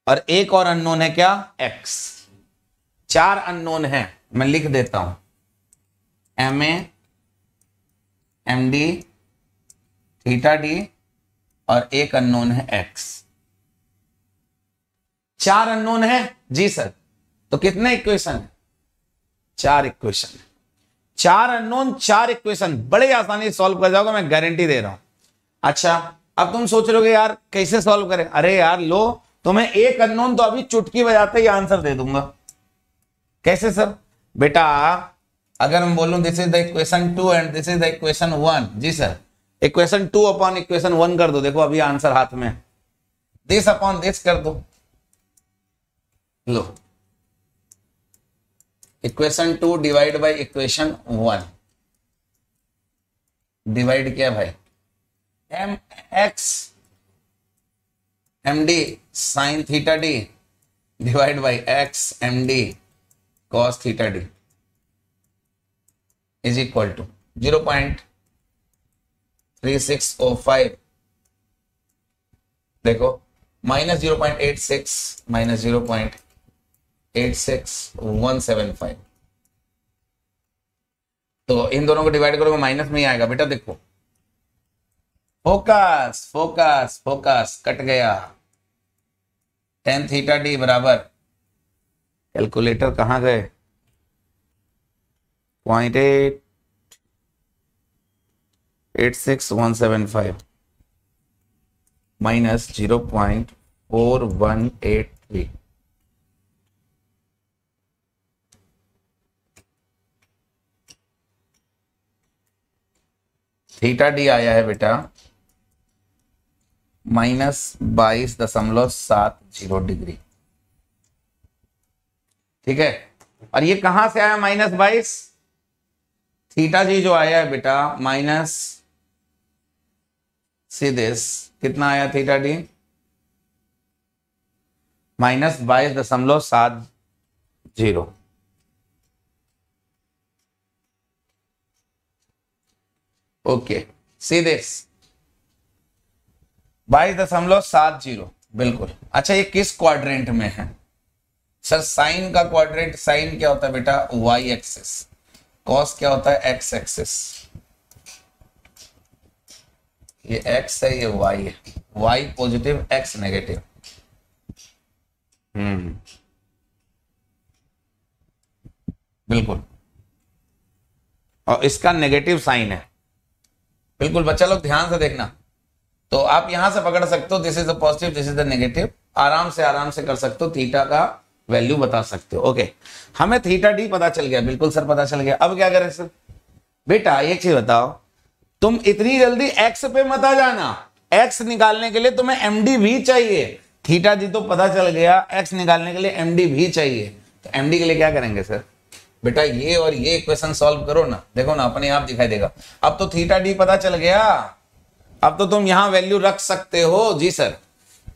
और एक और अननोन है क्या एक्स चार अननोन है मैं लिख देता हूं M M D theta D और एक अननोन है एक्स चार अननोन है जी सर तो कितने इक्वेशन है चार इक्वेशन चार अननोन चार इक्वेशन बड़े आसानी से सॉल्व कर जाओगे मैं गारंटी दे रहा हूं अच्छा अब तुम सोच रहे यार कैसे सॉल्व करें अरे यार लो तो मैं एक अननोन तो अभी चुटकी बजाते ही आंसर दे दूंगा कैसे सर बेटा अगर मैं बोलूं this is the equation two and this is the equation one जी sir equation two upon equation one कर दो देखो अभी आंसर हाथ में दिस अपॉन दिस कर दो लो equation two divide by equation one divide किया भाई M X M D sine theta D divide by X M D cos theta d is equal to 0.3605 देखो minus zero point eight six minus zero point eight six one seven five तो इन दोनों को divide करोगे minus में ही आएगा बेटा देखो फोकस फोकस फोकस कट गया टेन थीटा डी बराबर कैलकुलेटर कहाँ गए point eight eight six one seven five minus zero point four one eight three theta D आया है बेटा माइनस बाईस दशमलव सात जीरो डिग्री ठीक है और ये कहां से आया माइनस बाईस थीटा जी जो आया है बेटा माइनस सी दिस कितना आया थीटा डी माइनस बाईस दशमलव सात जीरो ओके सी दिस बाईस दशमलव सात जीरो बिल्कुल अच्छा ये किस क्वाड्रेंट में है सर साइन का क्वाड्रेंट साइन क्या होता है बेटा वाई एक्सेस कॉस क्या होता है एक्स एक्सिस ये एक्स है ये वाई है Y positive X negative hmm बिल्कुल और इसका नेगेटिव साइन है बिल्कुल बच्चा लोग ध्यान से देखना तो आप यहां से पकड़ सकते हो this is the positive this is the negative आराम से आराम से कर सकते हो थीटा का वैल्यू बता सकते हो ओके हमें थीटा डी पता चल गया बिल्कुल सर पता चल गया अब क्या करें सर बेटा एक चीज बताओ तुम इतनी जल्दी एक्स पे मत आ जाना एक्स निकालने के लिए तुम्हें एम भी चाहिए थीटा डी तो पता चल गया एक्स निकालने के लिए एम भी चाहिए तो एम के लिए क्या करेंगे सर बेटा ये और ये इक्वेशन सॉल्व करो ना देखो ना अपने आप दिखाई देगा अब तो थीटा डी पता चल गया अब तो तुम यहां वैल्यू रख सकते हो जी सर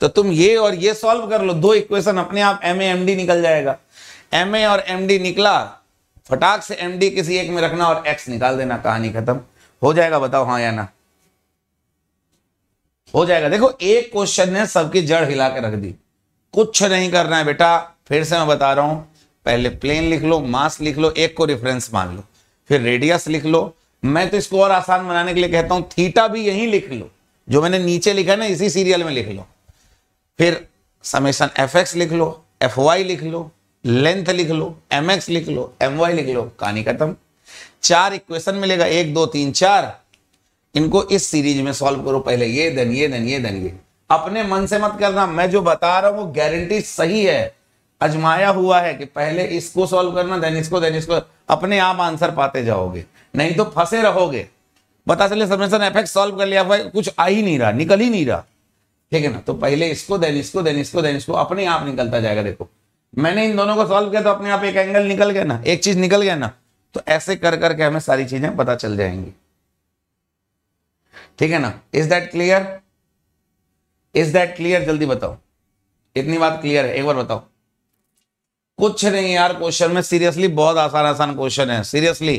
तो तुम ये और ये सॉल्व कर लो दो इक्वेशन अपने आप एम एम डी निकल जाएगा एम ए और एम डी निकला फटाक से एम डी किसी एक में रखना और एक्स निकाल देना कहानी खत्म हो जाएगा बताओ हाँ या ना हो जाएगा देखो एक क्वेश्चन ने सबकी जड़ हिला के रख दी कुछ नहीं करना है बेटा फिर से मैं बता रहा हूं पहले प्लेन लिख लो मास लिख लो एक को रेफरेंस मान लो फिर रेडियस लिख लो मैं तो इसको और आसान बनाने के लिए कहता हूं थीटा भी यही लिख लो जो मैंने नीचे लिखा है ना इसी सीरियल में लिख लो फिर समेसन एफ एक्स लिख लो एफ वाई लिख लो लेंथ लिख लो एम एक्स लिख लो एम वाई लिख लो कहानी खत्म चार इक्वेशन मिलेगा एक दो तीन चार इनको इस सीरीज में सॉल्व करो पहले ये देन ये देन ये देन ये अपने मन से मत करना मैं जो बता रहा हूं वो गारंटी सही है अजमाया हुआ है कि पहले इसको सॉल्व करना देन इसको देन इसको अपने आप आंसर पाते जाओगे नहीं तो फंसे रहोगे बता चले समेसन एफ एक्स सॉल्व कर लिया भाई कुछ आ ही नहीं रहा निकल ही नहीं रहा ठीक है ना तो पहले इसको देन इसको देन इसको देन इसको अपने आप निकलता जाएगा देखो मैंने इन दोनों को सॉल्व किया तो अपने आप एक एंगल निकल गया ना एक चीज निकल गया ना तो ऐसे कर करके हमें सारी चीजें पता चल जाएंगी ठीक है ना is that clear is that clear जल्दी बताओ इतनी बात क्लियर है एक बार बताओ कुछ नहीं यार क्वेश्चन में सीरियसली बहुत आसान आसान क्वेश्चन है सीरियसली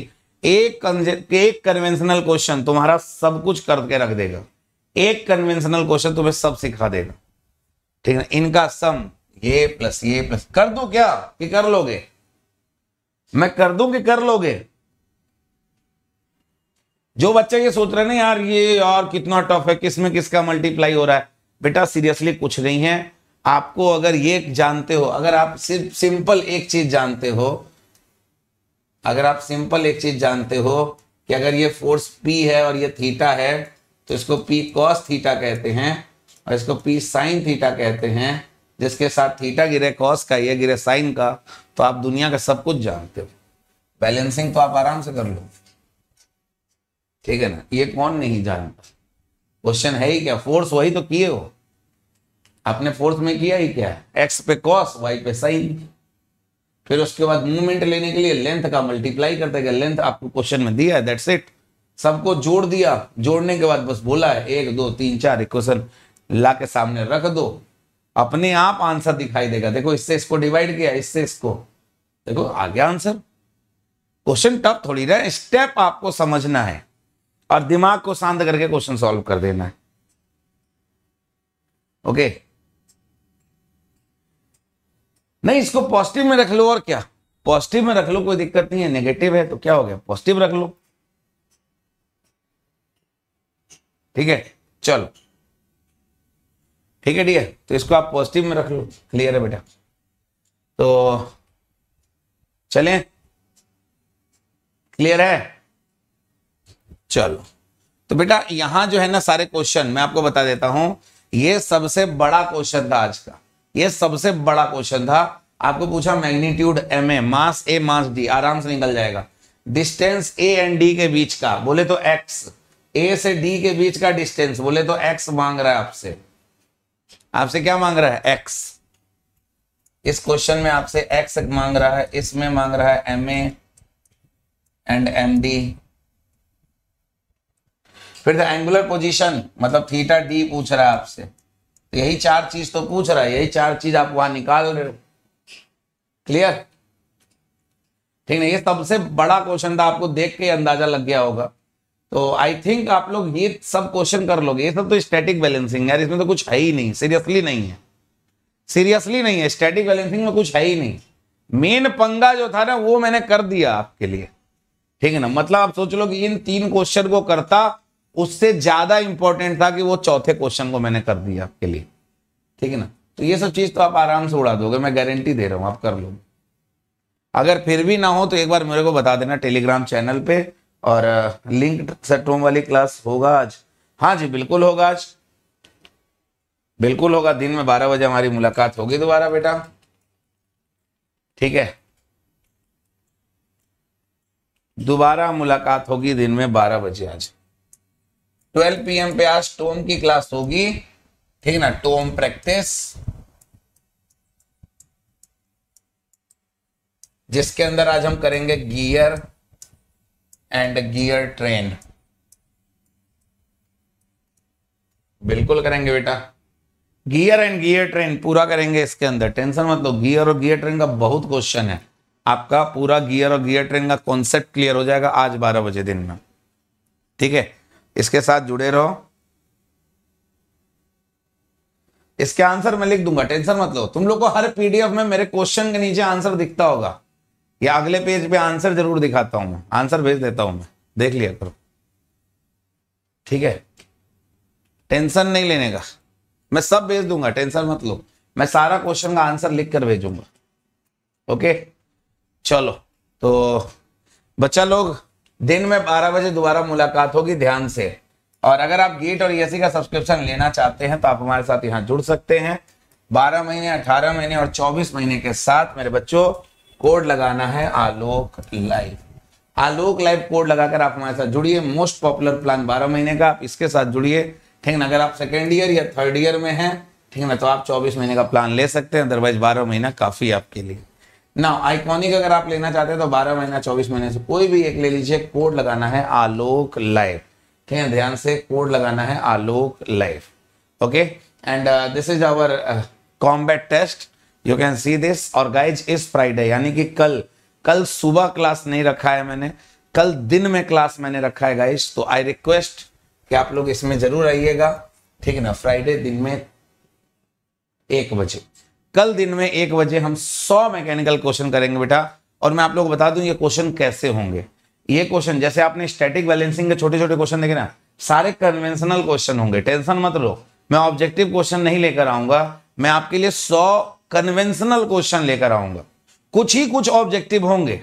एक एक कन्वेंशनल क्वेश्चन तुम्हारा सब कुछ करके रख देगा एक कन्वेंशनल क्वेश्चन तुम्हें सब सिखा देगा ठीक है इनका सम ये प्लस ये प्लस कर दू क्या कि कर लोगे मैं कर दू कि कर लोगे जो बच्चे ये सोच रहे ना यार ये यार कितना टफ है किस में किसका मल्टीप्लाई हो रहा है बेटा सीरियसली कुछ नहीं है आपको अगर ये जानते हो अगर आप सिर्फ सिंपल एक चीज जानते हो अगर आप सिंपल एक चीज जानते हो कि अगर ये फोर्स पी है और ये थीटा है तो इसको पी कॉस थीटा कहते हैं और इसको पी साइन थीटा कहते हैं जिसके साथ थीटा गिरे कॉस का ये गिरे साइन का तो आप दुनिया का सब कुछ जानते हो बैलेंसिंग तो आप आराम से कर लो ठीक है ना ये कौन नहीं जानता क्वेश्चन है ही क्या फोर्स वही तो किए हो आपने फोर्स में किया ही क्या एक्स पे कॉस वाई पे साइन फिर उसके बाद मूवमेंट लेने के लिए लेंथ का मल्टीप्लाई करते लेंथ आपको क्वेश्चन में दिया है दैट्स इट सबको जोड़ दिया जोड़ने के बाद बस बोला है एक दो तीन चार इक्वेशन ला के सामने रख दो अपने आप आंसर दिखाई देगा देखो इससे इसको डिवाइड किया इससे इसको देखो आ गया आंसर क्वेश्चन टफ थोड़ी रहा स्टेप आपको समझना है और दिमाग को शांत करके क्वेश्चन सॉल्व कर देना है ओके नहीं इसको पॉजिटिव में रख लो और क्या पॉजिटिव में रख लो कोई दिक्कत नहीं है नेगेटिव है तो क्या हो गया पॉजिटिव रख लो ठीक है चलो ठीक है ठीक है तो इसको आप पॉजिटिव में रख लो क्लियर है बेटा तो चले क्लियर है चलो तो बेटा यहां जो है ना सारे क्वेश्चन मैं आपको बता देता हूं ये सबसे बड़ा क्वेश्चन था आज का ये सबसे बड़ा क्वेश्चन था आपको पूछा magnitude M A mass A mass D आराम से निकल जाएगा डिस्टेंस ए एंड डी के बीच का बोले तो एक्स ए से डी के बीच का डिस्टेंस बोले तो एक्स मांग रहा है आपसे आपसे क्या मांग रहा है एक्स इस क्वेश्चन में आपसे एक्स मांग रहा है इसमें मांग रहा है M A and M D फिर द एंगुलर पोजीशन मतलब थीटा डी पूछ रहा है आपसे तो यही चार चीज तो पूछ रहा है यही चार चीज आप वहां निकाल रहे हो क्लियर ठीक है ये सबसे बड़ा क्वेश्चन था आपको देख के अंदाजा लग गया होगा तो आई थिंक आप लोग ये सब क्वेश्चन कर लोगे ये सब तो स्टैटिक बैलेंसिंग है इसमें तो कुछ है ही नहीं सीरियसली नहीं है सीरियसली नहीं है स्टैटिक बैलेंसिंग में कुछ है ही नहीं मेन पंगा जो था ना वो मैंने कर दिया आपके लिए ठीक है ना मतलब आप सोच लो कि इन तीन क्वेश्चन को करता उससे ज्यादा इंपॉर्टेंट था कि वो चौथे क्वेश्चन को मैंने कर दिया आपके लिए ठीक है ना तो ये सब चीज तो आप आराम से उड़ा दोगे मैं गारंटी दे रहा हूं आप कर लो अगर फिर भी ना हो तो एक बार मेरे को बता देना टेलीग्राम चैनल पे और लिंक सेट होम वाली क्लास होगा आज हाँ जी बिल्कुल होगा आज बिल्कुल होगा दिन में बारह बजे हमारी मुलाकात होगी दोबारा बेटा ठीक है दोबारा मुलाकात होगी दिन में बारह बजे आज ट्वेल्व पीएम पे आज टोम की क्लास होगी ठीक है ना टोम प्रैक्टिस जिसके अंदर आज हम करेंगे गियर एंड गियर ट्रेन बिल्कुल करेंगे बेटा गियर एंड गियर ट्रेन पूरा करेंगे इसके अंदर टेंशन मत लो गियर और गियर ट्रेन का बहुत क्वेश्चन है आपका पूरा गियर और गियर ट्रेन का कॉन्सेप्ट क्लियर हो जाएगा आज बारह बजे दिन में ठीक है इसके साथ जुड़े रहो इसके आंसर मैं लिख दूंगा टेंशन मत लो तुम लोग को हर पीडीएफ में मेरे क्वेश्चन के नीचे आंसर दिखता होगा या अगले पेज पे आंसर जरूर दिखाता हूं मैं आंसर भेज देता हूं मैं देख लिया करो ठीक है टेंशन नहीं लेने का मैं सब भेज दूंगा टेंशन मत लो मैं सारा क्वेश्चन का आंसर लिख कर भेजूंगा ओके चलो तो बच्चा लोग दिन में 12 बजे दोबारा मुलाकात होगी ध्यान से और अगर आप गेट और एसी e का सब्सक्रिप्शन लेना चाहते हैं तो आप हमारे साथ यहाँ जुड़ सकते हैं 12 महीने 18 महीने और 24 महीने के साथ मेरे बच्चों कोड लगाना है Alok live Alok live code लगाकर आप हमारे साथ जुड़िए मोस्ट पॉपुलर प्लान बारह महीने का आप इसके साथ जुड़िए ठीक ना अगर आप सेकेंड ईयर या थर्ड ईयर में हैं ठीक ना तो आप चौबीस महीने का प्लान ले सकते हैं अदरवाइज बारह महीना काफ़ी आपके लिए ना आइकॉनिक अगर आप लेना चाहते हैं तो बारह महीना चौबीस महीने से कोई भी एक ले लीजिए कोड लगाना है आलोक लाइव ठीक है ध्यान से कोड लगाना है Alok live okay and this is our combat test you can see this और गाइज इस फ्राइडे यानी कि कल कल सुबह क्लास नहीं रखा है मैंने कल दिन में क्लास मैंने रखा है गाइज तो आई रिक्वेस्ट कि आप लोग इसमें जरूर आइएगा ठीक है ना फ्राइडे दिन में एक बजे कल दिन में एक बजे हम सौ मैकेनिकल क्वेश्चन करेंगे बेटा और मैं आप लोग बता दूं ये क्वेश्चन कैसे होंगे ये क्वेश्चन जैसे आपने स्टैटिक बैलेंसिंग के छोटे छोटे क्वेश्चन देखे ना सारे कन्वेंशनल क्वेश्चन होंगे टेंशन मत लो मैं ऑब्जेक्टिव क्वेश्चन नहीं लेकर आऊंगा मैं आपके लिए सौ कन्वेंशनल क्वेश्चन लेकर आऊंगा कुछ ही कुछ ऑब्जेक्टिव होंगे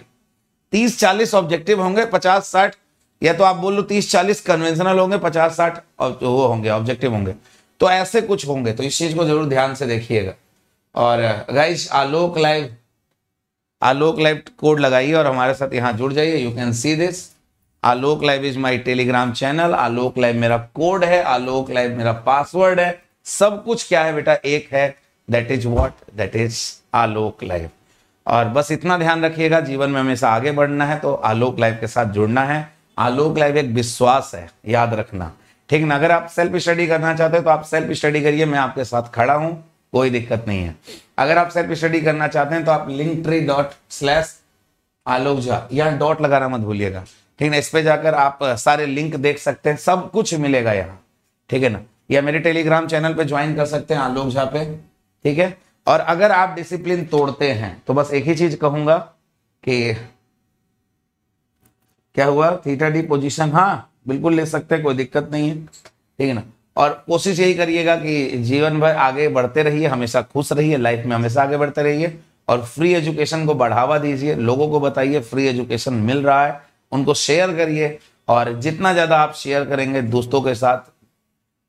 तीस चालीस ऑब्जेक्टिव होंगे पचास साठ या तो आप बोल लो तीस चालीस कन्वेंशनल होंगे पचास साठ वो होंगे ऑब्जेक्टिव होंगे तो ऐसे कुछ होंगे तो इस चीज को जरूर ध्यान से देखिएगा और guys Alok live Alok live code लगाइए और हमारे साथ यहाँ जुड़ जाइए you can see this Alok live is my Telegram channel Alok live मेरा कोड है आलोक लाइव मेरा पासवर्ड है सब कुछ क्या है बेटा एक है that is what that is Alok life और बस इतना ध्यान रखिएगा जीवन में हमेशा आगे बढ़ना है तो आलोक लाइफ के साथ जुड़ना है आलोक लाइफ एक विश्वास है याद रखना ठीक ना अगर आप सेल्फ स्टडी करना चाहते हो तो आप सेल्फ स्टडी करिए मैं आपके साथ खड़ा हूं कोई दिक्कत नहीं है अगर आप सेल्फ स्टडी करना चाहते हैं तो आप link tree dot slash Alok Jha या डॉट लगाना मत भूलिएगा ठीक ना इस पे जाकर आप सारे लिंक देख सकते हैं सब कुछ मिलेगा यहाँ ठीक है ना या मेरे टेलीग्राम चैनल पे ज्वाइन कर सकते हैं आलोक झा पे ठीक है और अगर आप डिसिप्लिन तोड़ते हैं तो बस एक ही चीज कहूंगा कि क्या हुआ थीटा डी पोजीशन हाँ बिल्कुल ले सकते हैं कोई दिक्कत नहीं है ठीक है ना और कोशिश यही करिएगा कि जीवन भर आगे बढ़ते रहिए हमेशा खुश रहिए लाइफ में हमेशा आगे बढ़ते रहिए और फ्री एजुकेशन को बढ़ावा दीजिए लोगों को बताइए फ्री एजुकेशन मिल रहा है उनको शेयर करिए और जितना ज़्यादा आप शेयर करेंगे दोस्तों के साथ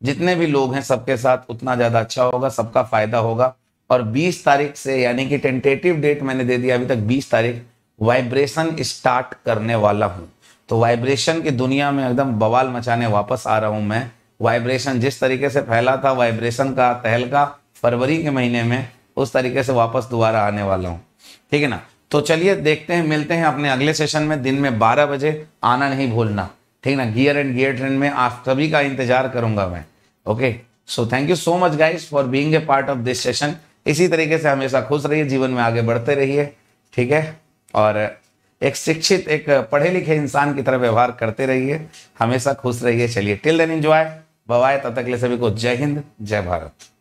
जितने भी लोग हैं सबके साथ उतना ज़्यादा अच्छा होगा सबका फ़ायदा होगा और 20 तारीख से यानी कि टेंटेटिव डेट मैंने दे दिया अभी तक 20 तारीख वाइब्रेशन स्टार्ट करने वाला हूँ तो वाइब्रेशन की दुनिया में एकदम बवाल मचाने वापस आ रहा हूं मैं वाइब्रेशन जिस तरीके से फैला था वाइब्रेशन का तहलका फरवरी के महीने में उस तरीके से वापस दोबारा आने वाला हूँ ठीक है ना तो चलिए देखते हैं मिलते हैं अपने अगले सेशन में दिन में बारह बजे आना नहीं भूलना ठीक ना गियर एंड गियर ट्रेन में आप सभी का इंतजार करूंगा मैं okay so thank you so much guys for being a part of this session इसी तरीके से हमेशा खुश रहिए जीवन में आगे बढ़ते रहिए ठीक है और एक शिक्षित एक पढ़े लिखे इंसान की तरह व्यवहार करते रहिए हमेशा खुश रहिए चलिए टिल देन इंजॉय बवाए तब तक ले सभी को जय हिंद जय भारत